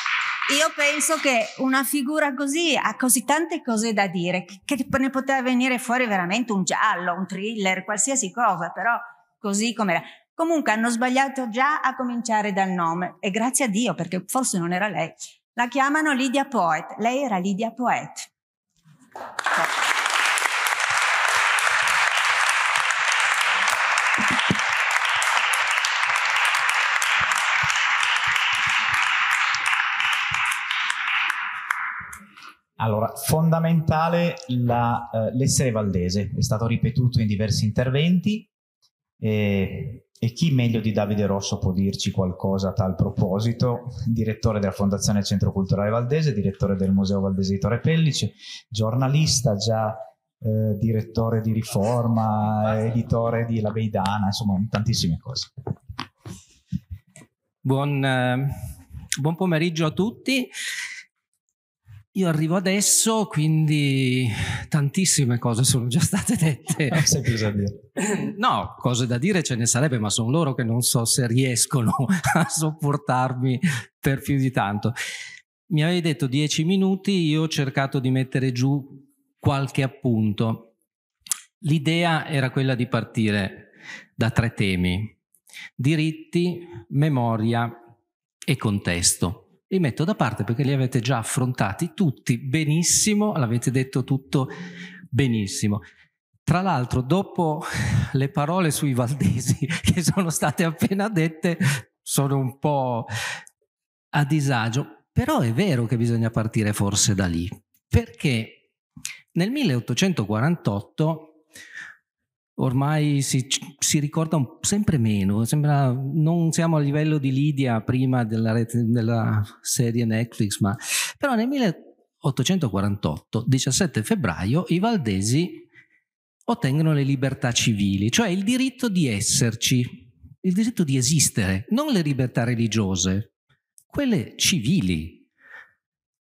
io penso che una figura così ha così tante cose da dire che ne poteva venire fuori veramente un giallo, un thriller, qualsiasi cosa, però così com'era. Comunque hanno sbagliato già a cominciare dal nome e grazie a Dio perché forse non era lei. La chiamano Lydia Poet, lei era Lydia Poet.
Allora, fondamentale eh, l'essere eh, valdese, è stato ripetuto in diversi interventi. Eh, e chi meglio di Davide Rosso può dirci qualcosa a tal proposito? Direttore della Fondazione Centro Culturale Valdese, direttore del Museo Valdese di Torre Pellice, giornalista già eh, direttore di Riforma, editore di La Beidana, insomma tantissime cose.
Buon, eh, buon pomeriggio a tutti. Io arrivo adesso, quindi tantissime cose sono già state dette. Non *laughs* sai cosa dire. No, cose da dire ce ne sarebbe, ma sono loro che non so se riescono *laughs* a sopportarmi per più di tanto. Mi avevi detto dieci minuti, io ho cercato di mettere giù qualche appunto. L'idea era quella di partire da tre temi, diritti, memoria e contesto li metto da parte perché li avete già affrontati tutti benissimo, l'avete detto tutto benissimo. Tra l'altro, dopo le parole sui valdesi *laughs* che sono state appena dette, sono un po' a disagio, però è vero che bisogna partire forse da lì, perché nel 1848 ormai si, si ricorda un, sempre meno, sembra, non siamo a livello di Lidia prima della, rete, della serie Netflix, ma però nel 1848, 17 febbraio, i valdesi ottengono le libertà civili, cioè il diritto di esserci, il diritto di esistere, non le libertà religiose, quelle civili.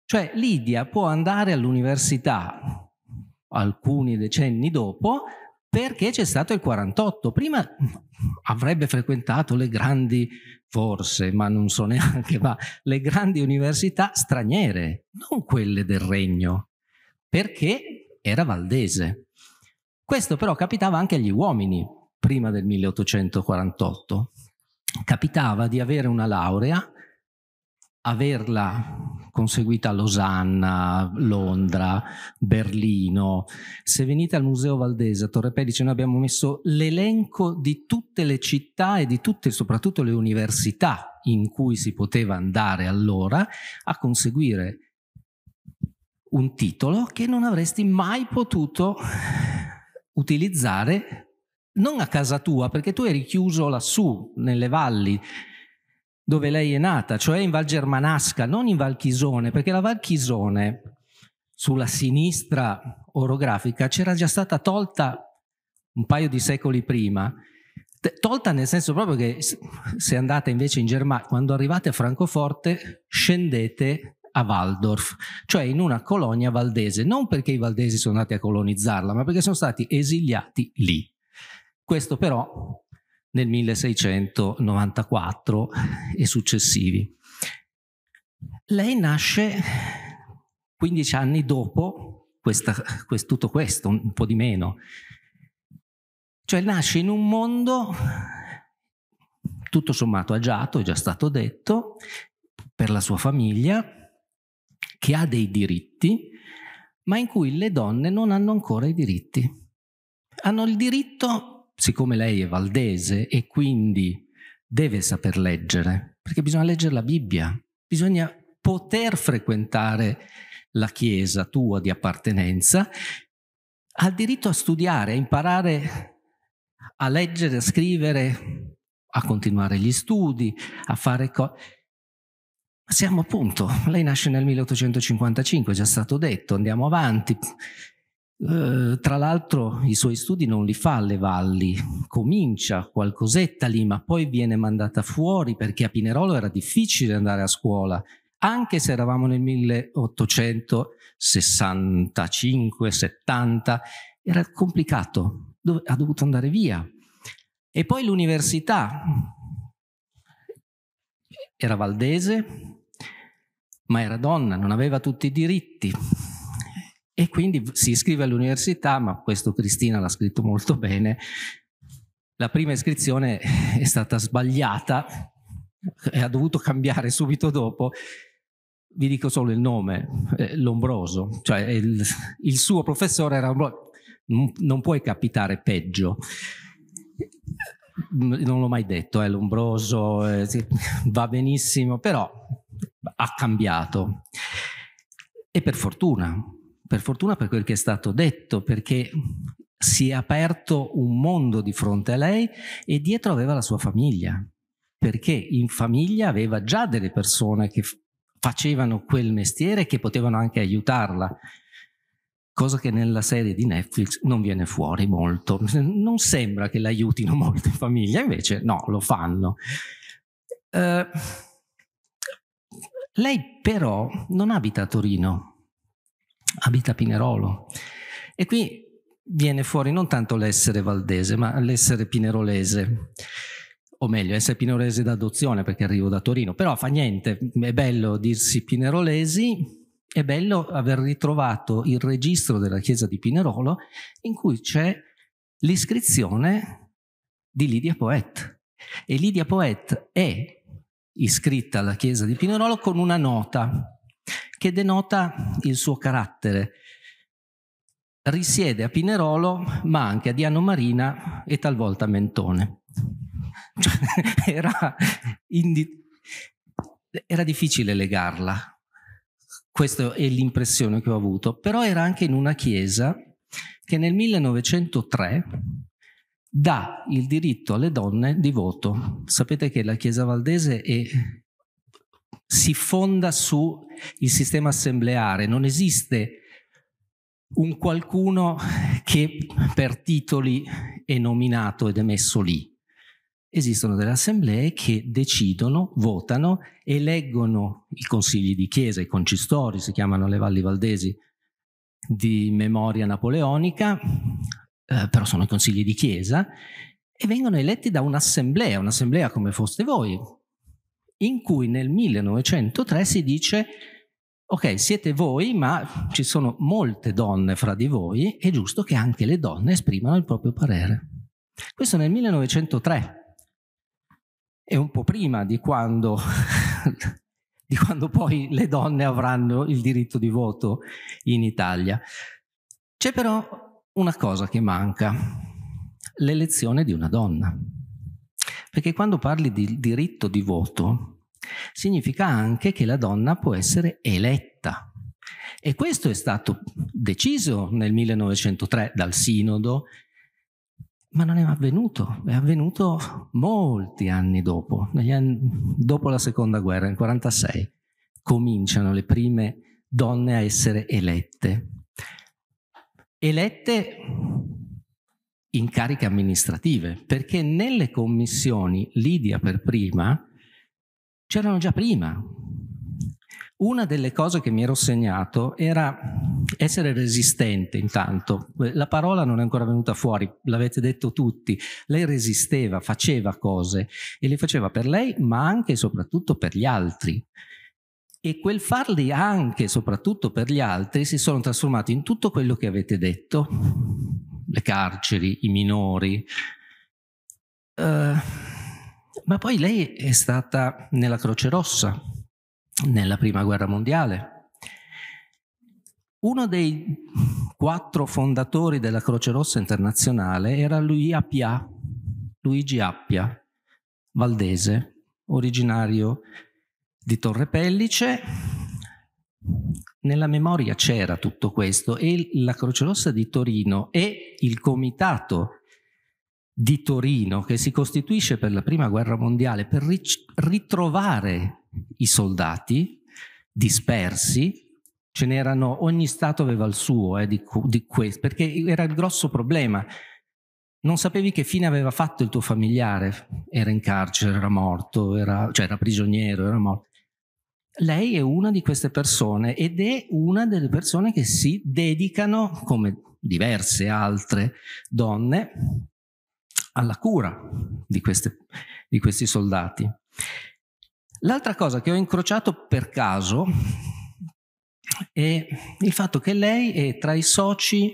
Cioè Lidia può andare all'università alcuni decenni dopo perché c'è stato il 48. Prima mm, avrebbe frequentato le grandi, forse, ma non so neanche, ma le grandi università straniere, non quelle del regno, perché era valdese. Questo però capitava anche agli uomini prima del 1848. Capitava di avere una laurea averla conseguita a Losanna, Londra, Berlino. Se venite al Museo Valdese a Torre Pellice, noi abbiamo messo l'elenco di tutte le città e di tutte, soprattutto le università in cui si poteva andare allora a conseguire un titolo che non avresti mai potuto utilizzare non a casa tua, perché tu eri chiuso lassù, nelle valli, dove lei è nata, cioè in Val Germanasca, non in Val Chisone, perché la Val Chisone sulla sinistra orografica c'era già stata tolta un paio di secoli prima, tolta nel senso proprio che se andate invece in Germania, quando arrivate a Francoforte scendete a Waldorf, cioè in una colonia valdese, non perché i valdesi sono andati a colonizzarla, ma perché sono stati esiliati lì. Questo però nel 1694 e successivi. Lei nasce 15 anni dopo questa, quest, tutto questo, un po' di meno. Cioè nasce in un mondo tutto sommato agiato, è già stato detto, per la sua famiglia, che ha dei diritti, ma in cui le donne non hanno ancora i diritti. Hanno il diritto siccome lei è valdese e quindi deve saper leggere, perché bisogna leggere la Bibbia, bisogna poter frequentare la chiesa tua di appartenenza, ha il diritto a studiare, a imparare a leggere, a scrivere, a continuare gli studi, a fare cose. Siamo appunto, lei nasce nel 1855, è già stato detto, andiamo avanti. Eh, tra l'altro i suoi studi non li fa alle valli, comincia qualcosetta lì, ma poi viene mandata fuori perché a Pinerolo era difficile andare a scuola, anche se eravamo nel 1865-70, era complicato, Dove, ha dovuto andare via. E poi l'università era valdese, ma era donna, non aveva tutti i diritti e quindi si iscrive all'università, ma questo Cristina l'ha scritto molto bene, la prima iscrizione è stata sbagliata e ha dovuto cambiare subito dopo, vi dico solo il nome, eh, Lombroso, cioè il, il suo professore era Lombroso, non puoi capitare peggio. Non l'ho mai detto, è eh, Lombroso, eh, sì, va benissimo, però ha cambiato. E per fortuna, per fortuna per quel che è stato detto, perché si è aperto un mondo di fronte a lei e dietro aveva la sua famiglia, perché in famiglia aveva già delle persone che facevano quel mestiere e che potevano anche aiutarla. Cosa che nella serie di Netflix non viene fuori molto. *laughs* Non sembra che l'aiutino molto in famiglia, invece no, lo fanno. Uh, lei però non abita a Torino, abita a Pinerolo. E qui viene fuori non tanto l'essere valdese, ma l'essere pinerolese o meglio, essere pinerolese d'adozione perché arrivo da Torino, però fa niente, è bello dirsi pinerolesi, è bello aver ritrovato il registro della chiesa di Pinerolo in cui c'è l'iscrizione di Lidia Poet. E Lidia Poet è iscritta alla chiesa di Pinerolo con una nota che denota il suo carattere. Risiede a Pinerolo, ma anche a Diano Marina e talvolta a Mentone. *laughs* era, indi- era difficile legarla, questa è l'impressione che ho avuto, però era anche in una chiesa che nel 1903 dà il diritto alle donne di voto. Sapete che la chiesa valdese è si fonda sul sistema assembleare, non esiste un qualcuno che per titoli è nominato ed è messo lì. Esistono delle assemblee che decidono, votano, eleggono i consigli di chiesa, i concistori, si chiamano le valli valdesi di memoria napoleonica, eh, però sono i consigli di chiesa, e vengono eletti da un'assemblea, un'assemblea come foste voi, in cui nel 1903 si dice ok, siete voi, ma ci sono molte donne fra di voi, è giusto che anche le donne esprimano il proprio parere. Questo nel 1903, è un po' prima di quando, *laughs* di quando poi le donne avranno il diritto di voto in Italia. C'è però una cosa che manca, l'elezione di una donna. Perché quando parli di diritto di voto, significa anche che la donna può essere eletta. E questo è stato deciso nel 1903 dal Sinodo, ma non è avvenuto, è avvenuto molti anni dopo, anni, dopo la seconda guerra, nel 1946, cominciano le prime donne a essere elette. Elette in cariche amministrative, perché nelle commissioni Lidia per prima c'erano già prima. Una delle cose che mi ero segnato era essere resistente intanto. La parola non è ancora venuta fuori, l'avete detto tutti. Lei resisteva, faceva cose e le faceva per lei, ma anche e soprattutto per gli altri. E quel farli anche e soprattutto per gli altri si sono trasformati in tutto quello che avete detto le carceri, i minori. Uh, ma poi lei è stata nella Croce Rossa, nella Prima Guerra Mondiale. Uno dei quattro fondatori della Croce Rossa Internazionale era lui Appia, Luigi Appia, valdese, originario di Torre Pellice, nella memoria c'era tutto questo e la Croce Rossa di Torino e il comitato di Torino che si costituisce per la Prima Guerra Mondiale per ritrovare i soldati dispersi. Ce n'erano, ogni Stato aveva il suo, eh, di, di questo, perché era il grosso problema. Non sapevi che fine aveva fatto il tuo familiare, era in carcere, era morto, era, cioè era prigioniero, era morto lei è una di queste persone ed è una delle persone che si dedicano, come diverse altre donne, alla cura di, queste, di questi soldati. L'altra cosa che ho incrociato per caso è il fatto che lei è tra i soci,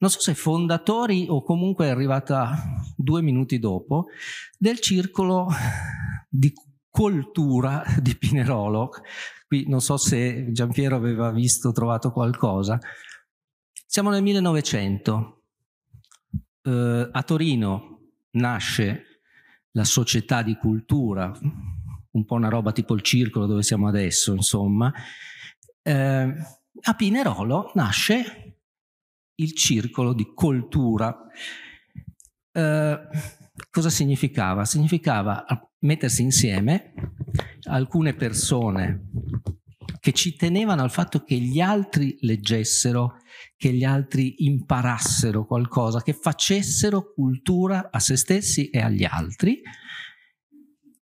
non so se fondatori o comunque è arrivata due minuti dopo, del circolo di, coltura *laughs* di Pinerolo. Qui non so se Giampiero aveva visto, trovato qualcosa. Siamo nel 1900. Eh, a Torino nasce la società di cultura, un po' una roba tipo il circolo dove siamo adesso, insomma. Eh, a Pinerolo nasce il circolo di cultura. Eh, cosa significava? Significava mettersi insieme alcune persone che ci tenevano al fatto che gli altri leggessero, che gli altri imparassero qualcosa, che facessero cultura a se stessi e agli altri.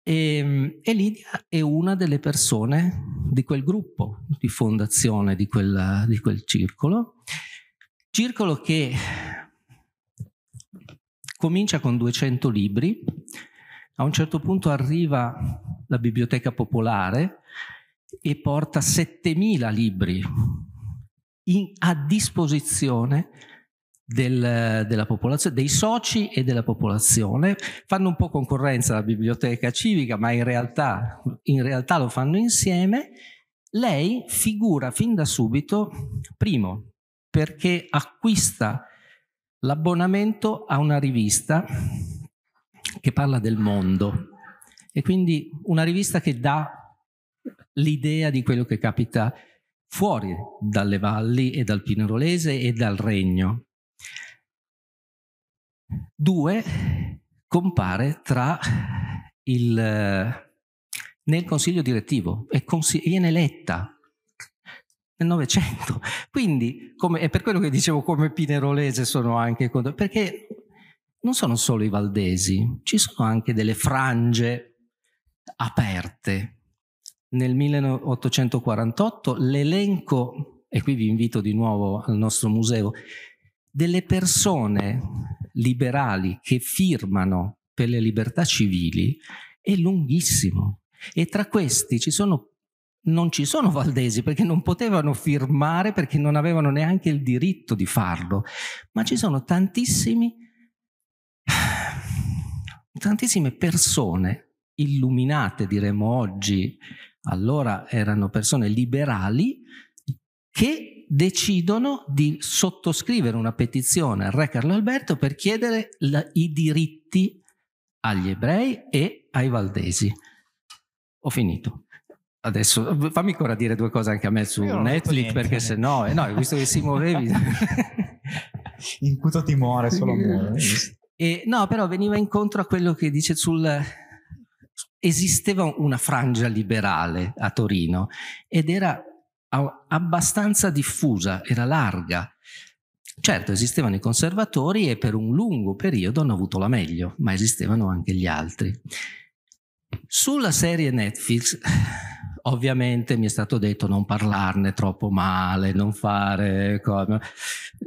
E, ehm, e Lidia è una delle persone di quel gruppo di fondazione di quel, di quel circolo, circolo che comincia con 200 libri, a un certo punto arriva la biblioteca popolare e porta 7.000 libri in, a disposizione del, della popolazione, dei soci e della popolazione. Fanno un po' concorrenza alla biblioteca civica, ma in realtà, in realtà lo fanno insieme. Lei figura fin da subito, primo, perché acquista l'abbonamento a una rivista che parla del mondo e quindi una rivista che dà l'idea di quello che capita fuori dalle valli e dal Pinerolese e dal Regno. Due compare tra il, eh, nel consiglio direttivo e consig viene eletta nel Novecento. Quindi, come, è per quello che dicevo come pinerolese sono anche... Perché non sono solo i valdesi, ci sono anche delle frange aperte. Nel 1848 l'elenco, e qui vi invito di nuovo al nostro museo, delle persone liberali che firmano per le libertà civili è lunghissimo. E tra questi ci sono, non ci sono valdesi perché non potevano firmare, perché non avevano neanche il diritto di farlo, ma ci sono tantissimi tantissime persone illuminate, diremmo oggi, allora erano persone liberali, che decidono di sottoscrivere una petizione al re Carlo Alberto per chiedere la, i diritti agli ebrei e ai valdesi. Ho finito. Adesso fammi ancora dire due cose anche a me su Netflix perché se no, eh, no, visto che si muovevi... *laughs* *laughs* In cuto timore solo a me. *laughs* E, no, però veniva incontro a quello che dice sul... Esisteva una frangia liberale a Torino ed era abbastanza diffusa, era larga. Certo, esistevano i conservatori e per un lungo periodo hanno avuto la meglio, ma esistevano anche gli altri. Sulla serie Netflix ovviamente mi è stato detto non parlarne troppo male, non fare... Come...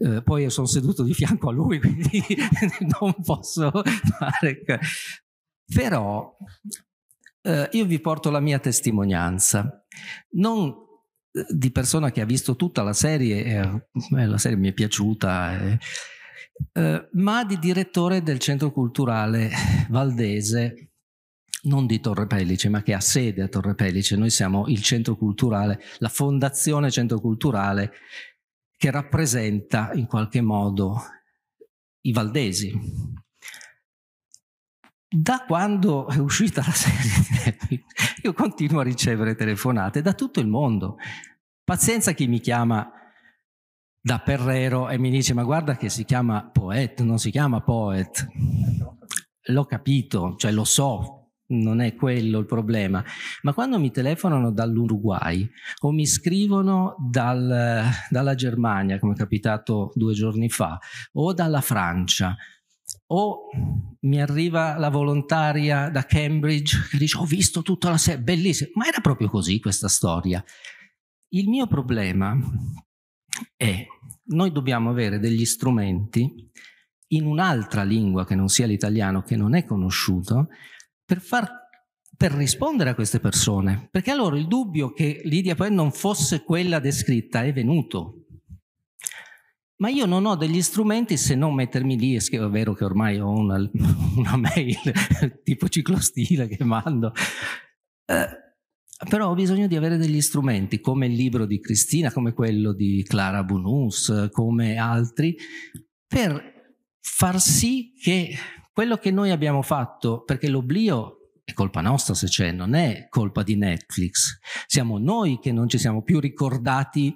Eh, poi io sono seduto di fianco a lui, *laughs* quindi non posso fare... Però eh, io vi porto la mia testimonianza, non eh, di persona che ha visto tutta la serie, eh, la serie mi è piaciuta, eh, eh, ma di direttore del centro culturale valdese non di Torre Pellice, ma che ha sede a Torre Pellice. Noi siamo il centro culturale, la fondazione centro culturale che rappresenta in qualche modo i valdesi. Da quando è uscita la serie, io continuo a ricevere telefonate da tutto il mondo. Pazienza chi mi chiama da Perrero e mi dice ma guarda che si chiama poet, non si chiama poet. L'ho capito, cioè lo so, non è quello il problema, ma quando mi telefonano dall'Uruguay o mi scrivono dal, dalla Germania, come è capitato due giorni fa, o dalla Francia, o mi arriva la volontaria da Cambridge che dice ho visto tutta la serie, bellissima, ma era proprio così questa storia. Il mio problema è noi dobbiamo avere degli strumenti in un'altra lingua che non sia l'italiano, che non è conosciuto, per, far, per rispondere a queste persone, perché allora il dubbio che Lidia poi non fosse quella descritta è venuto. Ma io non ho degli strumenti se non mettermi lì e scrivere, è vero che ormai ho una, una mail *laughs* tipo ciclostile che mando, eh, però ho bisogno di avere degli strumenti come il libro di Cristina, come quello di Clara Bunus, come altri, per far sì che quello che noi abbiamo fatto, perché l'oblio è colpa nostra se c'è, non è colpa di Netflix, siamo noi che non ci siamo più ricordati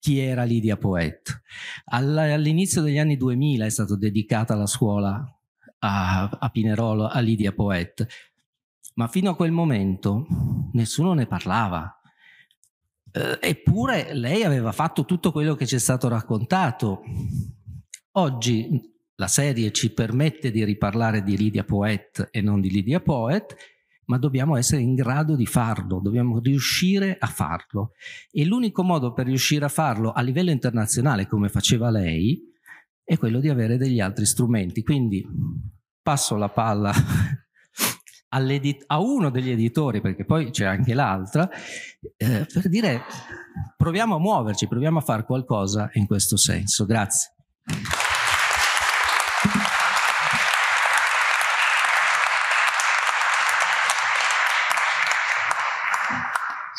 chi era Lydia Poet. All'inizio degli anni 2000 è stata dedicata la scuola a, a Pinerolo a Lydia Poet, ma fino a quel momento nessuno ne parlava. Eh, eppure lei aveva fatto tutto quello che ci è stato raccontato. Oggi la serie ci permette di riparlare di Lidia Poet e non di Lidia Poet, ma dobbiamo essere in grado di farlo, dobbiamo riuscire a farlo. E l'unico modo per riuscire a farlo a livello internazionale, come faceva lei, è quello di avere degli altri strumenti. Quindi passo la palla *laughs* a uno degli editori, perché poi c'è anche l'altra, eh, per dire proviamo a muoverci, proviamo a fare qualcosa in questo senso. Grazie.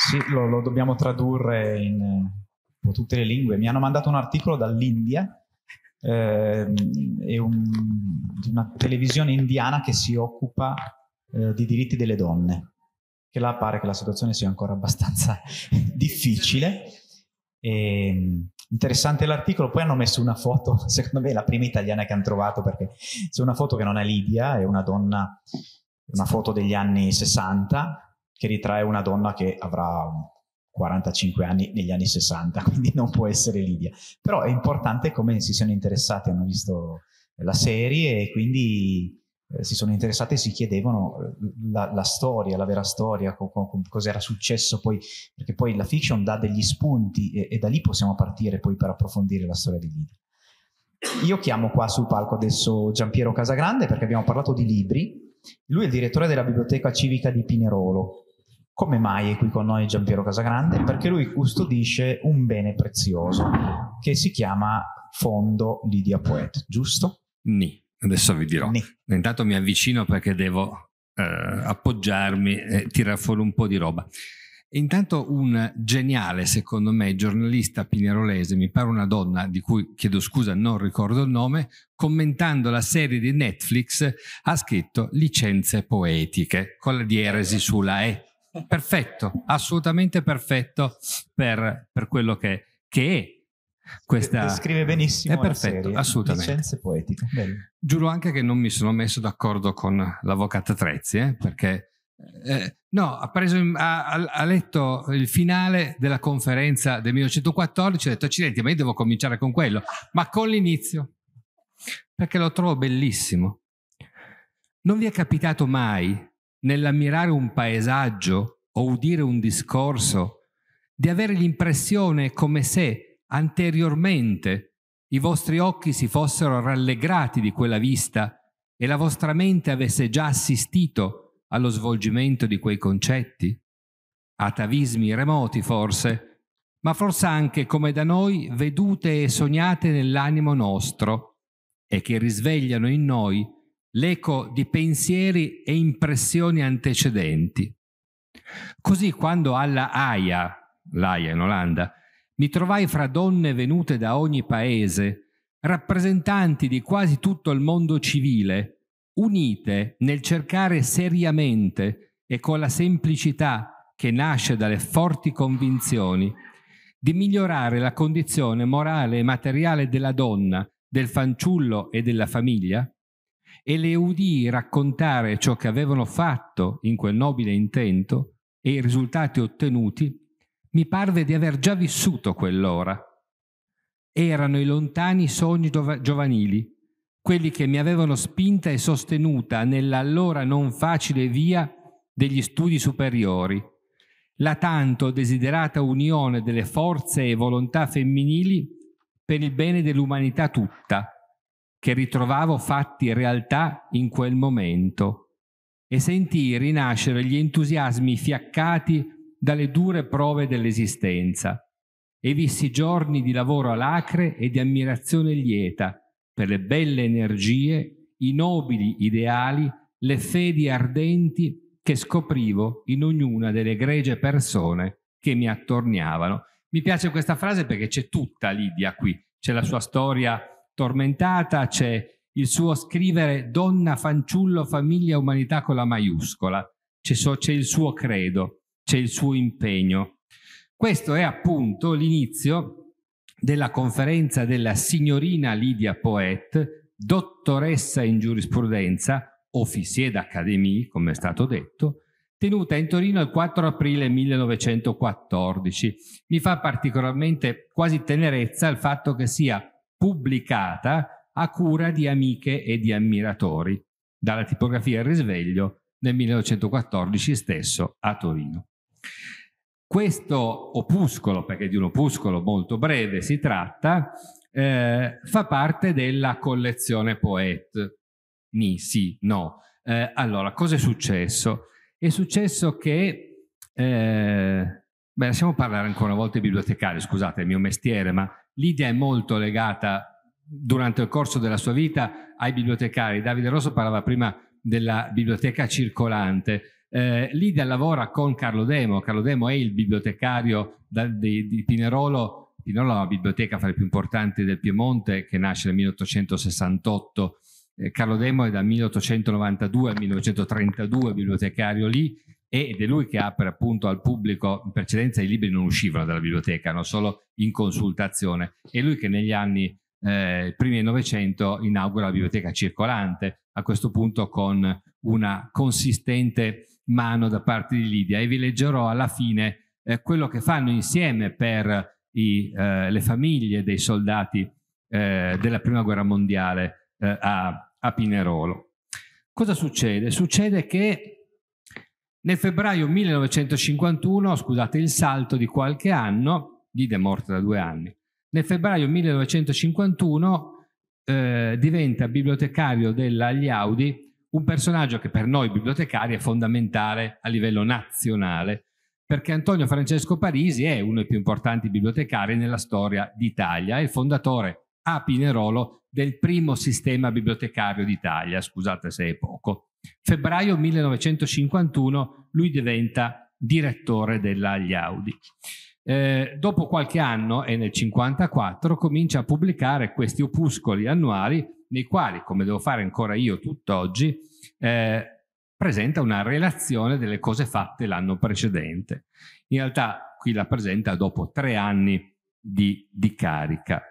Sì, lo, lo dobbiamo tradurre eh, in tutte le lingue. Mi hanno mandato un articolo dall'India eh, e un, di una televisione indiana che si occupa eh, di diritti delle donne, che là pare che la situazione sia ancora abbastanza *laughs* difficile. E, ehm, interessante l'articolo, poi hanno messo una foto, *laughs* secondo me la prima italiana che hanno trovato, perché c'è una foto che non è Lidia, è una donna, una foto degli anni 60, che ritrae una donna che avrà 45 anni negli anni 60, *laughs* quindi non può essere Lidia. Però è importante come si siano interessati, hanno visto la serie e quindi eh, si sono interessati e si chiedevano eh, la, la storia, la vera storia, co- co- cos'era successo poi, perché poi la fiction dà degli spunti e, e da lì possiamo partire poi per approfondire la storia di Lidia. Io chiamo qua sul palco adesso Giampiero Casagrande perché abbiamo parlato di libri. Lui è il direttore della biblioteca civica di Pinerolo, come mai è qui con noi Giampiero Casagrande? Perché lui
custodisce
un bene prezioso che si chiama Fondo Lidia
Poet, giusto? Ni, adesso vi dirò. Ni. Intanto mi avvicino perché devo eh, appoggiarmi e tirare fuori un po' di roba. Intanto un geniale, secondo me, giornalista pinerolese, mi pare una donna di cui chiedo scusa, non ricordo il nome, commentando la serie di Netflix ha scritto licenze poetiche con la dieresi sulla E perfetto, assolutamente perfetto per, per quello che, che è questa Scrive benissimo è perfetto, assolutamente. Licenze poetiche. Bene. Giuro anche che non mi sono messo d'accordo con l'avvocato Trezzi, eh, perché eh, no, ha, preso, ha, ha, letto il finale della conferenza del 1914 e ha detto accidenti, ma io devo cominciare con quello, ma con l'inizio, perché lo trovo bellissimo. Non vi è capitato mai nell'ammirare un paesaggio o udire un discorso, di avere l'impressione come se anteriormente i vostri occhi si fossero rallegrati di quella vista e la vostra mente avesse già assistito allo svolgimento di quei concetti? Atavismi remoti forse, ma forse anche come da noi vedute e sognate nell'animo nostro e che risvegliano in noi l'eco di pensieri e impressioni antecedenti. Così quando alla Aia, l'Aia in Olanda, mi trovai fra donne venute da ogni paese, rappresentanti di quasi tutto il mondo civile, unite nel cercare seriamente e con la semplicità che nasce dalle forti convinzioni di migliorare la condizione morale e materiale della donna, del fanciullo e della famiglia, e le udii raccontare ciò che avevano fatto in quel nobile intento e i risultati ottenuti, mi parve di aver già vissuto quell'ora. Erano i lontani sogni dov- giovanili, quelli che mi avevano spinta e sostenuta nell'allora non facile via degli studi superiori, la tanto desiderata unione delle forze e volontà femminili per il bene dell'umanità tutta che ritrovavo fatti realtà in quel momento e sentii rinascere gli entusiasmi fiaccati dalle dure prove dell'esistenza e vissi giorni di lavoro alacre e di ammirazione lieta per le belle energie, i nobili ideali, le fedi ardenti che scoprivo in ognuna delle egregie persone che mi attorniavano. Mi piace questa frase perché c'è tutta Lidia qui, c'è la sua storia tormentata, c'è il suo scrivere donna, fanciullo, famiglia, umanità con la maiuscola, c'è, so, c'è il suo credo, c'è il suo impegno. Questo è appunto l'inizio della conferenza della signorina Lidia Poet, dottoressa in giurisprudenza, officier d'académie, come è stato detto, tenuta in Torino il 4 aprile 1914. Mi fa particolarmente quasi tenerezza il fatto che sia pubblicata a cura di amiche e di ammiratori dalla tipografia Risveglio nel 1914 stesso a Torino. Questo opuscolo, perché è di un opuscolo molto breve si tratta, eh, fa parte della collezione Poet. Ni, sì, no. Eh, allora, cosa è successo? È successo che, eh, beh, lasciamo parlare ancora una volta i bibliotecari, scusate, è il mio mestiere, ma Lidia è molto legata durante il corso della sua vita ai bibliotecari. Davide Rosso parlava prima della biblioteca circolante. Eh, Lidia lavora con Carlo Demo, Carlo Demo è il bibliotecario da, di, di, Pinerolo, Pinerolo è una biblioteca fra le più importanti del Piemonte che nasce nel 1868, eh, Carlo Demo è dal 1892 al 1932 bibliotecario lì ed è lui che apre appunto al pubblico, in precedenza i libri non uscivano dalla biblioteca, erano solo in consultazione, è lui che negli anni eh, primi del Novecento inaugura la biblioteca circolante, a questo punto con una consistente mano da parte di Lidia e vi leggerò alla fine eh, quello che fanno insieme per i, eh, le famiglie dei soldati eh, della Prima Guerra Mondiale eh, a, a Pinerolo. Cosa succede? Succede che nel febbraio 1951, scusate il salto di qualche anno, Guida è morta da due anni, nel febbraio 1951 eh, diventa bibliotecario della Agliaudi, un personaggio che per noi bibliotecari è fondamentale a livello nazionale, perché Antonio Francesco Parisi è uno dei più importanti bibliotecari nella storia d'Italia, è il fondatore a Pinerolo del primo sistema bibliotecario d'Italia, scusate se è poco. Febbraio 1951 lui diventa direttore dell'Agli Audi. Eh, dopo qualche anno, e nel 1954, comincia a pubblicare questi opuscoli annuali nei quali, come devo fare ancora io tutt'oggi, eh, presenta una relazione delle cose fatte l'anno precedente. In realtà qui la presenta dopo tre anni di, di carica.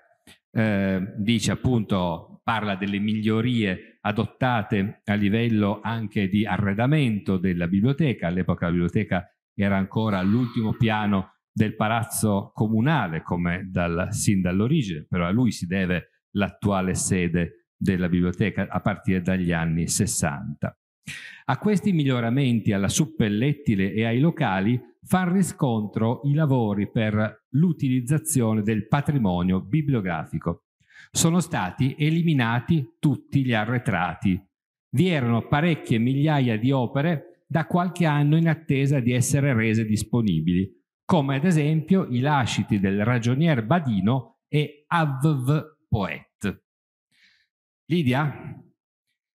Eh, dice appunto, parla delle migliorie adottate a livello anche di arredamento della biblioteca. All'epoca la biblioteca era ancora all'ultimo piano del palazzo comunale, come dal, sin dall'origine, però a lui si deve l'attuale sede della biblioteca a partire dagli anni 60. A questi miglioramenti alla suppellettile e ai locali fanno riscontro i lavori per l'utilizzazione del patrimonio bibliografico sono stati eliminati tutti gli arretrati. Vi erano parecchie migliaia di opere da qualche anno in attesa di essere rese disponibili, come ad esempio i lasciti del ragionier Badino e Avv Poet. Lidia?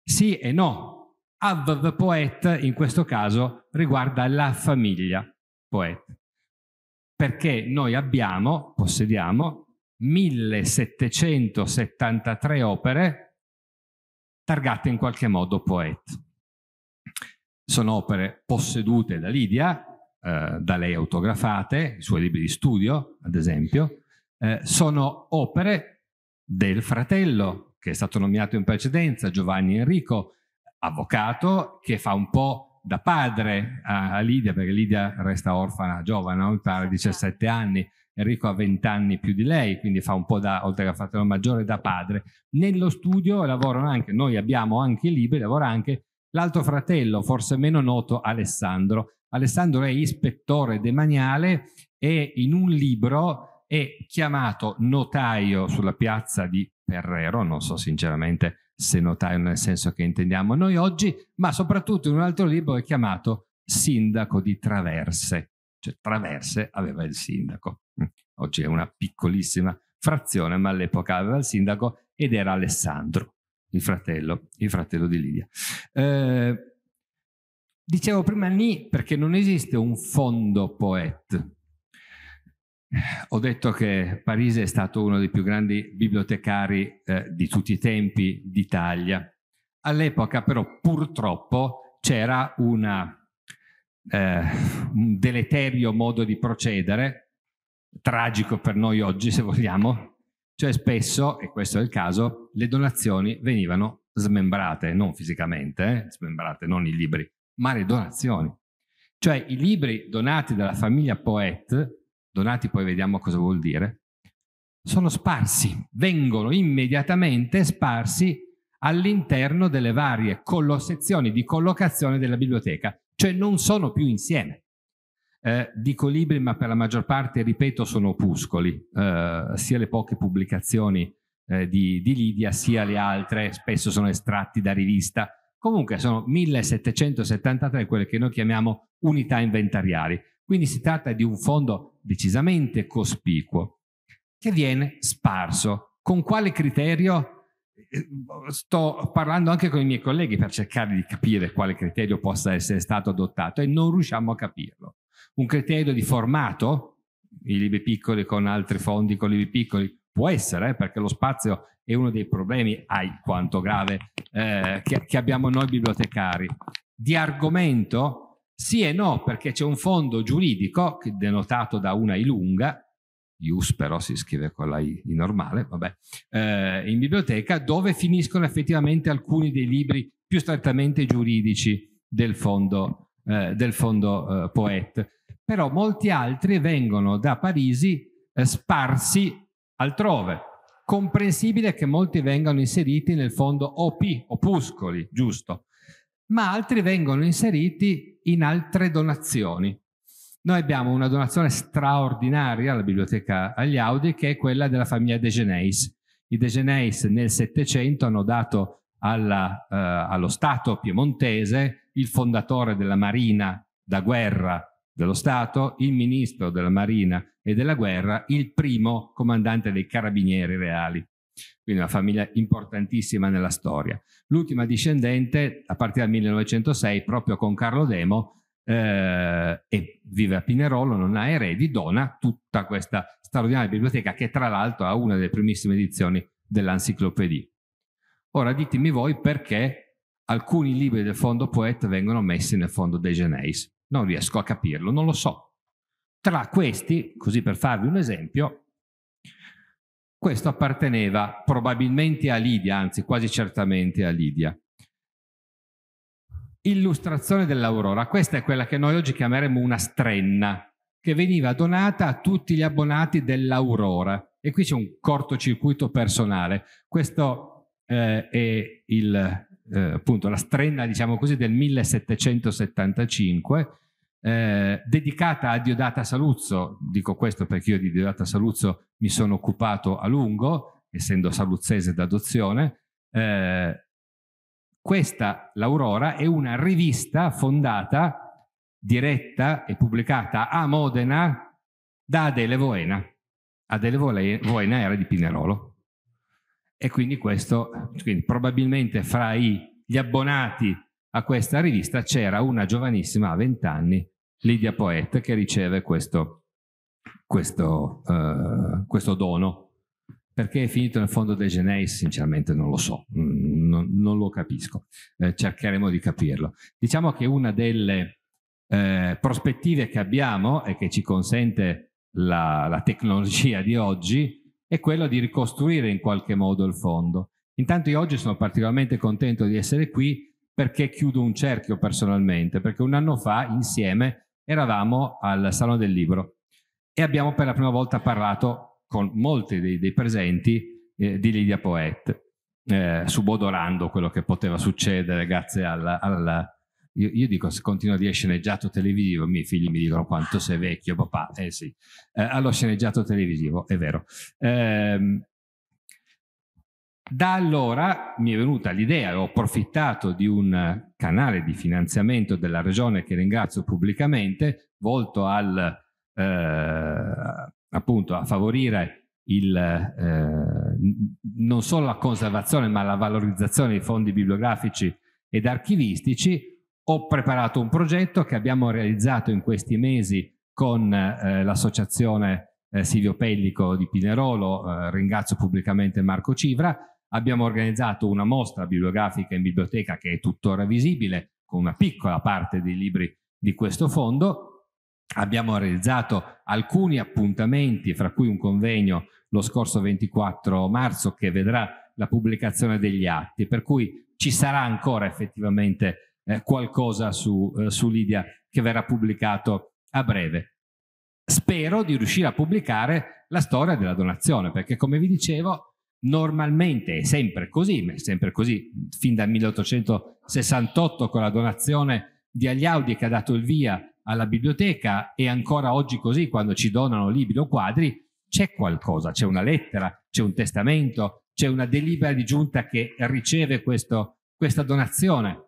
Sì e no. Avv Poet in questo caso riguarda la famiglia Poet, perché noi abbiamo, possediamo, 1773 opere targate in qualche modo poeta. Sono opere possedute da Lidia, eh, da lei autografate, i suoi libri di studio, ad esempio, eh, sono opere del fratello che è stato nominato in precedenza, Giovanni Enrico, avvocato, che fa un po' da padre a, a Lidia, perché Lidia resta orfana giovane, mi pare 17 anni, Enrico ha vent'anni più di lei, quindi fa un po' da, oltre che fratello maggiore, da padre. Nello studio lavorano anche, noi abbiamo anche i libri, lavora anche l'altro fratello, forse meno noto, Alessandro. Alessandro è ispettore demaniale e in un libro è chiamato notaio sulla piazza di Perrero, non so sinceramente se notaio nel senso che intendiamo noi oggi, ma soprattutto in un altro libro è chiamato Sindaco di Traverse cioè Traverse aveva il sindaco. Mm. Oggi è una piccolissima frazione, ma all'epoca aveva il sindaco ed era Alessandro, il fratello, il fratello di Lidia. Eh, dicevo prima Ni perché non esiste un fondo poet. Ho detto che Parise è stato uno dei più grandi bibliotecari eh, di tutti i tempi d'Italia. All'epoca però purtroppo c'era una eh, un deleterio modo di procedere, tragico per noi oggi se vogliamo, cioè spesso, e questo è il caso, le donazioni venivano smembrate, non fisicamente, eh, smembrate, non i libri, ma le donazioni. Cioè i libri donati dalla famiglia Poet, donati poi vediamo cosa vuol dire, sono sparsi, vengono immediatamente sparsi all'interno delle varie sezioni di collocazione della biblioteca cioè non sono più insieme. Eh, dico libri, ma per la maggior parte, ripeto, sono opuscoli, eh, sia le poche pubblicazioni eh, di, di, Lidia, sia le altre, spesso sono estratti da rivista. Comunque sono 1773 quelle che noi chiamiamo unità inventariali, quindi si tratta di un fondo decisamente cospicuo che viene sparso. Con quale criterio? Eh, sto parlando anche con i miei colleghi per cercare di capire quale criterio possa essere stato adottato e non riusciamo a capirlo. Un criterio di formato, i libri piccoli con altri fondi, con libri piccoli, può essere, eh, perché lo spazio è uno dei problemi, ai quanto grave, eh, che, che abbiamo noi bibliotecari. Di argomento? Sì e no, perché c'è un fondo giuridico, denotato da una ilunga, Ius però si scrive con la I, I normale, vabbè, eh, in biblioteca dove finiscono effettivamente alcuni dei libri più strettamente giuridici del fondo, eh, del fondo eh, Poet. Però molti altri vengono da Parisi eh, sparsi altrove. Comprensibile che molti vengano inseriti nel fondo OP, opuscoli, giusto? Ma altri vengono inseriti in altre donazioni, noi abbiamo una donazione straordinaria alla biblioteca agli Audi, che è quella della famiglia De Geneis. I De Geneis nel Settecento hanno dato alla, eh, allo Stato piemontese il fondatore della Marina da guerra dello Stato, il ministro della Marina e della guerra, il primo comandante dei carabinieri reali. Quindi una famiglia importantissima nella storia. L'ultima discendente, a partire dal 1906, proprio con Carlo Demo, eh, e vive a Pinerolo, non ha eredi, dona tutta questa straordinaria biblioteca che tra l'altro ha una delle primissime edizioni dell'Enciclopédie. Ora ditemi voi perché alcuni libri del fondo Poet vengono messi nel fondo De Geneis. Non riesco a capirlo, non lo so. Tra questi, così per farvi un esempio, questo apparteneva probabilmente a Lidia, anzi quasi certamente a Lidia illustrazione dell'aurora. Questa è quella che noi oggi chiameremo una strenna, che veniva donata a tutti gli abbonati dell'aurora. E qui c'è un cortocircuito personale. Questo eh, è il, eh, appunto la strenna, diciamo così, del 1775. Eh, dedicata a Diodata Saluzzo, dico questo perché io di Diodata Saluzzo mi sono occupato a lungo, essendo saluzzese d'adozione, eh, questa, l'Aurora, è una rivista fondata, diretta e pubblicata a Modena da Adele Voena. Adele Voena era di Pinerolo. E quindi questo, quindi probabilmente fra i, gli abbonati a questa rivista c'era una giovanissima a 20 anni, Lidia Poet, che riceve questo, questo, uh, questo dono. Perché è finito nel fondo dei Genei, sinceramente non lo so. Mm non, lo capisco, eh, cercheremo di capirlo. Diciamo che una delle eh, prospettive che abbiamo e che ci consente la, la tecnologia di oggi è quella di ricostruire in qualche modo il fondo. Intanto io oggi sono particolarmente contento di essere qui perché chiudo un cerchio personalmente, perché un anno fa insieme eravamo al Salone del Libro e abbiamo per la prima volta parlato con molti dei, dei presenti eh, di Lidia Poet eh, subodorando quello che poteva succedere grazie al... alla io, io, dico, se continua a dire sceneggiato televisivo, i miei figli mi dicono quanto sei vecchio, papà, eh sì, eh, allo sceneggiato televisivo, è vero. Eh, da allora mi è venuta l'idea, ho approfittato di un canale di finanziamento della regione che ringrazio pubblicamente, volto al, eh, appunto a favorire il, eh, non solo la conservazione ma la valorizzazione dei fondi bibliografici ed archivistici, ho preparato un progetto che abbiamo realizzato in questi mesi con eh, l'associazione eh, Silvio Pellico di Pinerolo, eh, ringrazio pubblicamente Marco Civra, abbiamo organizzato una mostra bibliografica in biblioteca che è tuttora visibile con una piccola parte dei libri di questo fondo, abbiamo realizzato alcuni appuntamenti, fra cui un convegno lo scorso 24 marzo che vedrà la pubblicazione degli atti, per cui ci sarà ancora effettivamente eh, qualcosa su, eh, su Lidia che verrà pubblicato a breve. Spero di riuscire a pubblicare la storia della donazione, perché come vi dicevo, normalmente è sempre così, ma è sempre così fin dal 1868 con la donazione di Agliaudi che ha dato il via alla biblioteca e ancora oggi così quando ci donano libri o quadri, c'è qualcosa, c'è una lettera, c'è un testamento, c'è una delibera di giunta che riceve questo, questa donazione.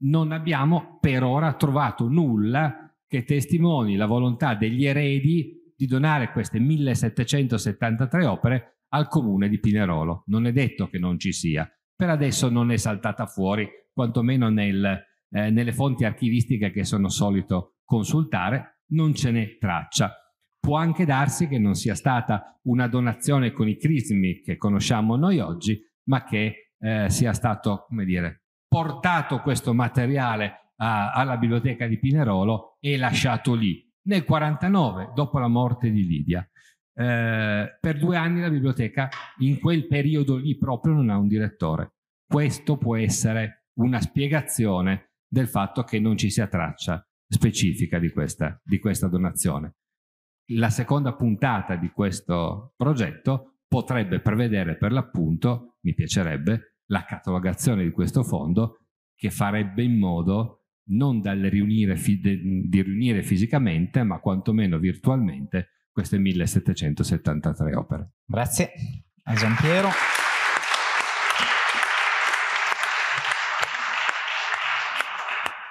Non abbiamo per ora trovato nulla che testimoni la volontà degli eredi di donare queste 1773 opere al comune di Pinerolo. Non è detto che non ci sia, per adesso non è saltata fuori, quantomeno nel, eh, nelle fonti archivistiche che sono solito consultare, non ce n'è traccia. Può anche darsi che non sia stata una donazione con i crismi che conosciamo noi oggi, ma che eh, sia stato, come dire, portato questo materiale a, alla biblioteca di Pinerolo e lasciato lì nel 49, dopo la morte di Lidia. Eh, per due anni la biblioteca in quel periodo lì proprio non ha un direttore. Questo può essere una spiegazione del fatto che non ci sia traccia specifica di questa, di questa donazione la seconda puntata di questo progetto potrebbe prevedere per l'appunto, mi piacerebbe, la catalogazione di questo fondo che farebbe in modo non riunire, di riunire fisicamente, ma quantomeno virtualmente queste 1773 opere. Grazie a Giampiero.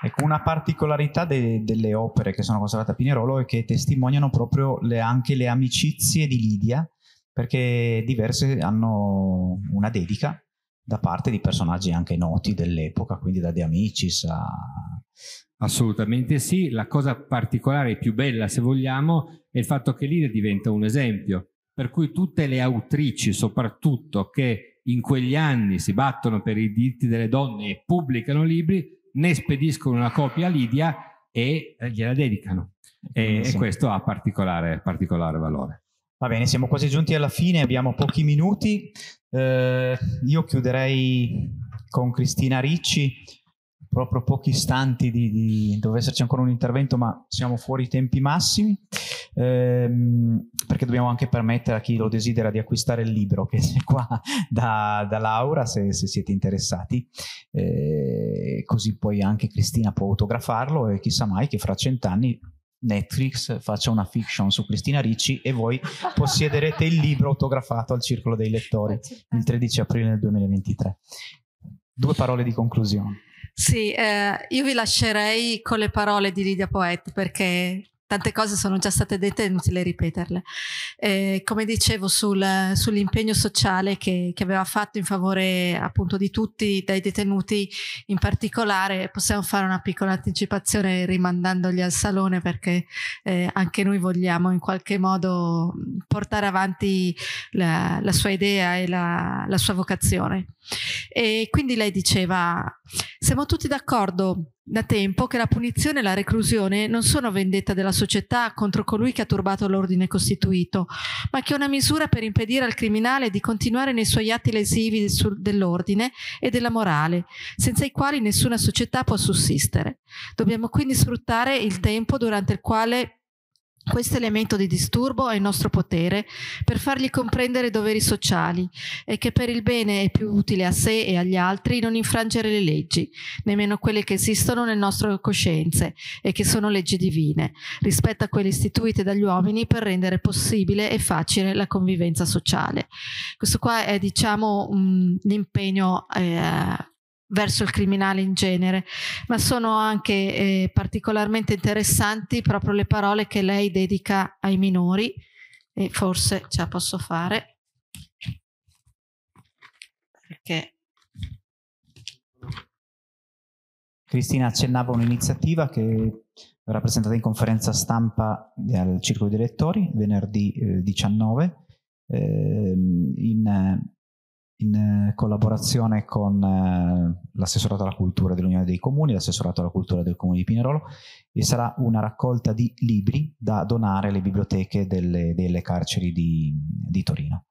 Ecco, una particolarità de, delle opere che sono conservate a Pinerolo è che testimoniano proprio le, anche le amicizie di Lidia, perché diverse hanno una dedica da parte
di personaggi anche noti dell'epoca, quindi da De Amicis a... Assolutamente sì, la cosa particolare e più bella se vogliamo è il fatto che Lidia diventa un esempio, per cui tutte le autrici soprattutto che in quegli anni si battono per i diritti delle donne e pubblicano libri ne spediscono una copia a Lidia e eh, gliela dedicano. E, sì. e questo ha particolare, particolare valore.
Va bene, siamo quasi giunti alla fine, abbiamo pochi minuti. Eh, io chiuderei con Cristina Ricci, proprio pochi istanti di, di... doveva esserci ancora un intervento, ma siamo fuori i tempi massimi ehm, perché dobbiamo anche permettere a chi lo desidera di acquistare il libro che c'è qua da, da Laura se, se, siete interessati, eh, così poi anche Cristina può autografarlo e chissà mai che fra cent'anni Netflix faccia una fiction su Cristina Ricci e voi possiederete il libro autografato al Circolo dei Lettori il 13 aprile del 2023. Due parole di conclusione.
Sì, eh, io vi lascerei con le parole di Lidia Poet perché tante cose sono già state dette, è inutile ripeterle. Eh, come dicevo sul, sull'impegno sociale che, che, aveva fatto in favore appunto di tutti, dai detenuti in particolare, possiamo fare una piccola anticipazione rimandandogli al salone perché eh, anche noi vogliamo in qualche modo mm, portare avanti la, la sua idea e la, la sua vocazione. E quindi lei diceva, siamo tutti d'accordo da tempo che la punizione e la reclusione non sono vendetta della società contro colui che ha turbato l'ordine costituito, ma che è una misura per impedire al criminale di continuare nei suoi atti lesivi dell'ordine e della morale, senza i quali nessuna società può sussistere. Dobbiamo quindi sfruttare il tempo durante il quale questo elemento di disturbo è il nostro potere per fargli comprendere i doveri sociali e che per il bene è più utile a sé e agli altri non infrangere le leggi, nemmeno quelle che esistono nelle nostre coscienze e che sono leggi divine, rispetto a quelle istituite dagli uomini per rendere possibile e facile la convivenza sociale. Questo qua è diciamo un, impegno eh, verso il criminale in genere, ma sono anche eh, particolarmente interessanti proprio le parole che lei dedica ai minori e forse ce la posso fare perché
Cristina accennava un'iniziativa che verrà presentata in conferenza stampa al Circolo dei Lettori venerdì eh, 19 eh, in in eh, collaborazione con eh, l'assessorato alla cultura dell'Unione dei Comuni, l'assessorato alla cultura del Comune di Pinerolo e sarà una raccolta di libri da donare alle biblioteche delle, delle carceri di, di, Torino.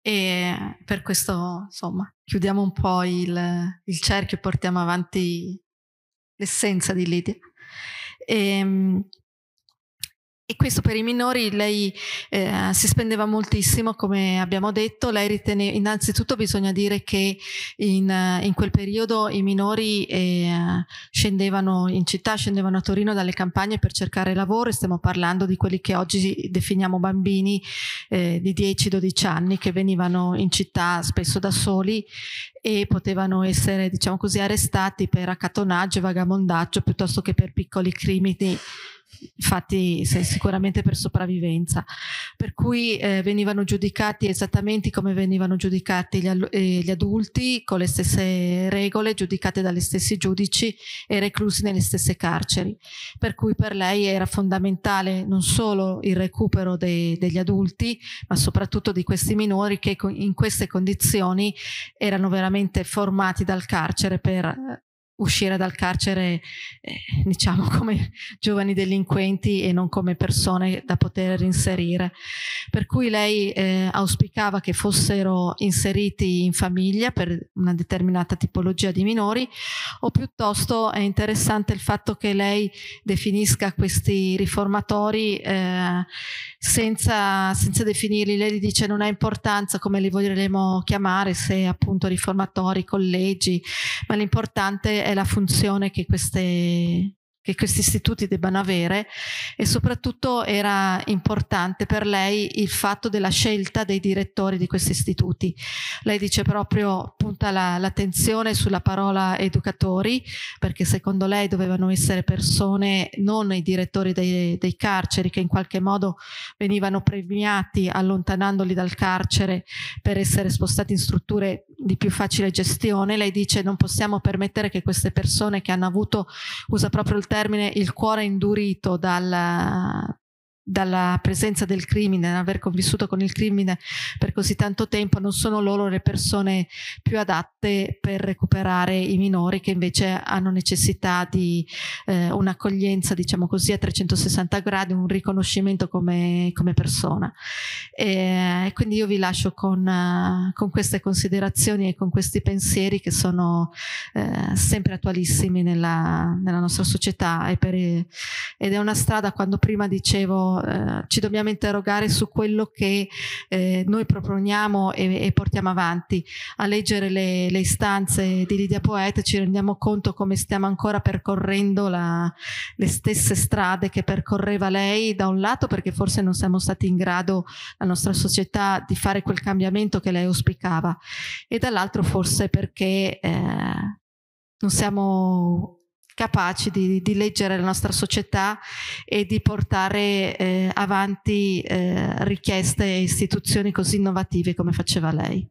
E per questo, insomma, chiudiamo un po' il, il cerchio e portiamo avanti l'essenza di Lidia. E, ehm, e questo per i minori lei eh, si spendeva moltissimo, come abbiamo detto, lei riteneva, innanzitutto bisogna dire che in, in quel periodo i minori eh, scendevano in città, scendevano a Torino dalle campagne per cercare lavoro, e stiamo parlando di quelli che oggi definiamo bambini eh, di 10-12 anni che venivano in città spesso da soli e potevano essere, diciamo così, arrestati per accatonaggio, vagamondaggio piuttosto che per piccoli crimini fatti sicuramente per sopravvivenza, per cui eh, venivano giudicati esattamente come venivano giudicati gli, eh, gli, adulti, con le stesse regole, giudicate dagli stessi giudici e reclusi nelle stesse carceri, per cui per lei era fondamentale non solo il recupero de degli adulti, ma soprattutto di questi minori che in queste condizioni erano veramente formati dal carcere per eh, uscire dal carcere, eh, diciamo, *laughs* come giovani delinquenti e non come persone da poter inserire. Per cui lei eh, auspicava che fossero inseriti in famiglia per una determinata tipologia di minori o piuttosto è interessante il fatto che lei definisca questi riformatori eh, senza, senza, definirli. Lei dice non ha importanza come li vogliamo chiamare, se appunto riformatori, collegi, ma l'importante è la funzione che queste che questi istituti debbano avere e soprattutto era importante per lei il fatto della scelta dei direttori di questi istituti. Lei dice proprio, punta l'attenzione sulla parola educatori, perché secondo lei dovevano essere persone, non i direttori dei, dei carceri, che in qualche modo venivano premiati allontanandoli dal carcere per essere spostati in strutture di più facile gestione. Lei dice non possiamo permettere che queste persone che hanno avuto, usa proprio il termine, il cuore indurito dal, dalla presenza del crimine, aver convissuto con il crimine per così tanto tempo, non sono loro le persone più adatte per recuperare i minori che invece hanno necessità di eh, un'accoglienza, diciamo così, a 360 gradi, un riconoscimento come, come persona. E, quindi io vi lascio con, uh, con, queste considerazioni e con questi pensieri che sono uh, sempre attualissimi nella, nella nostra società per, ed è una strada, quando prima dicevo eh, ci dobbiamo interrogare su quello che eh, noi proponiamo e, e, portiamo avanti. A leggere le, le, istanze di Lidia Poet ci rendiamo conto come stiamo ancora percorrendo la, le stesse strade che percorreva lei, da un lato perché forse non siamo stati in grado, la nostra società, di fare quel cambiamento che lei auspicava e dall'altro forse perché eh, non siamo capaci di, di leggere la nostra società e di portare eh, avanti
eh, richieste e istituzioni così innovative come faceva lei.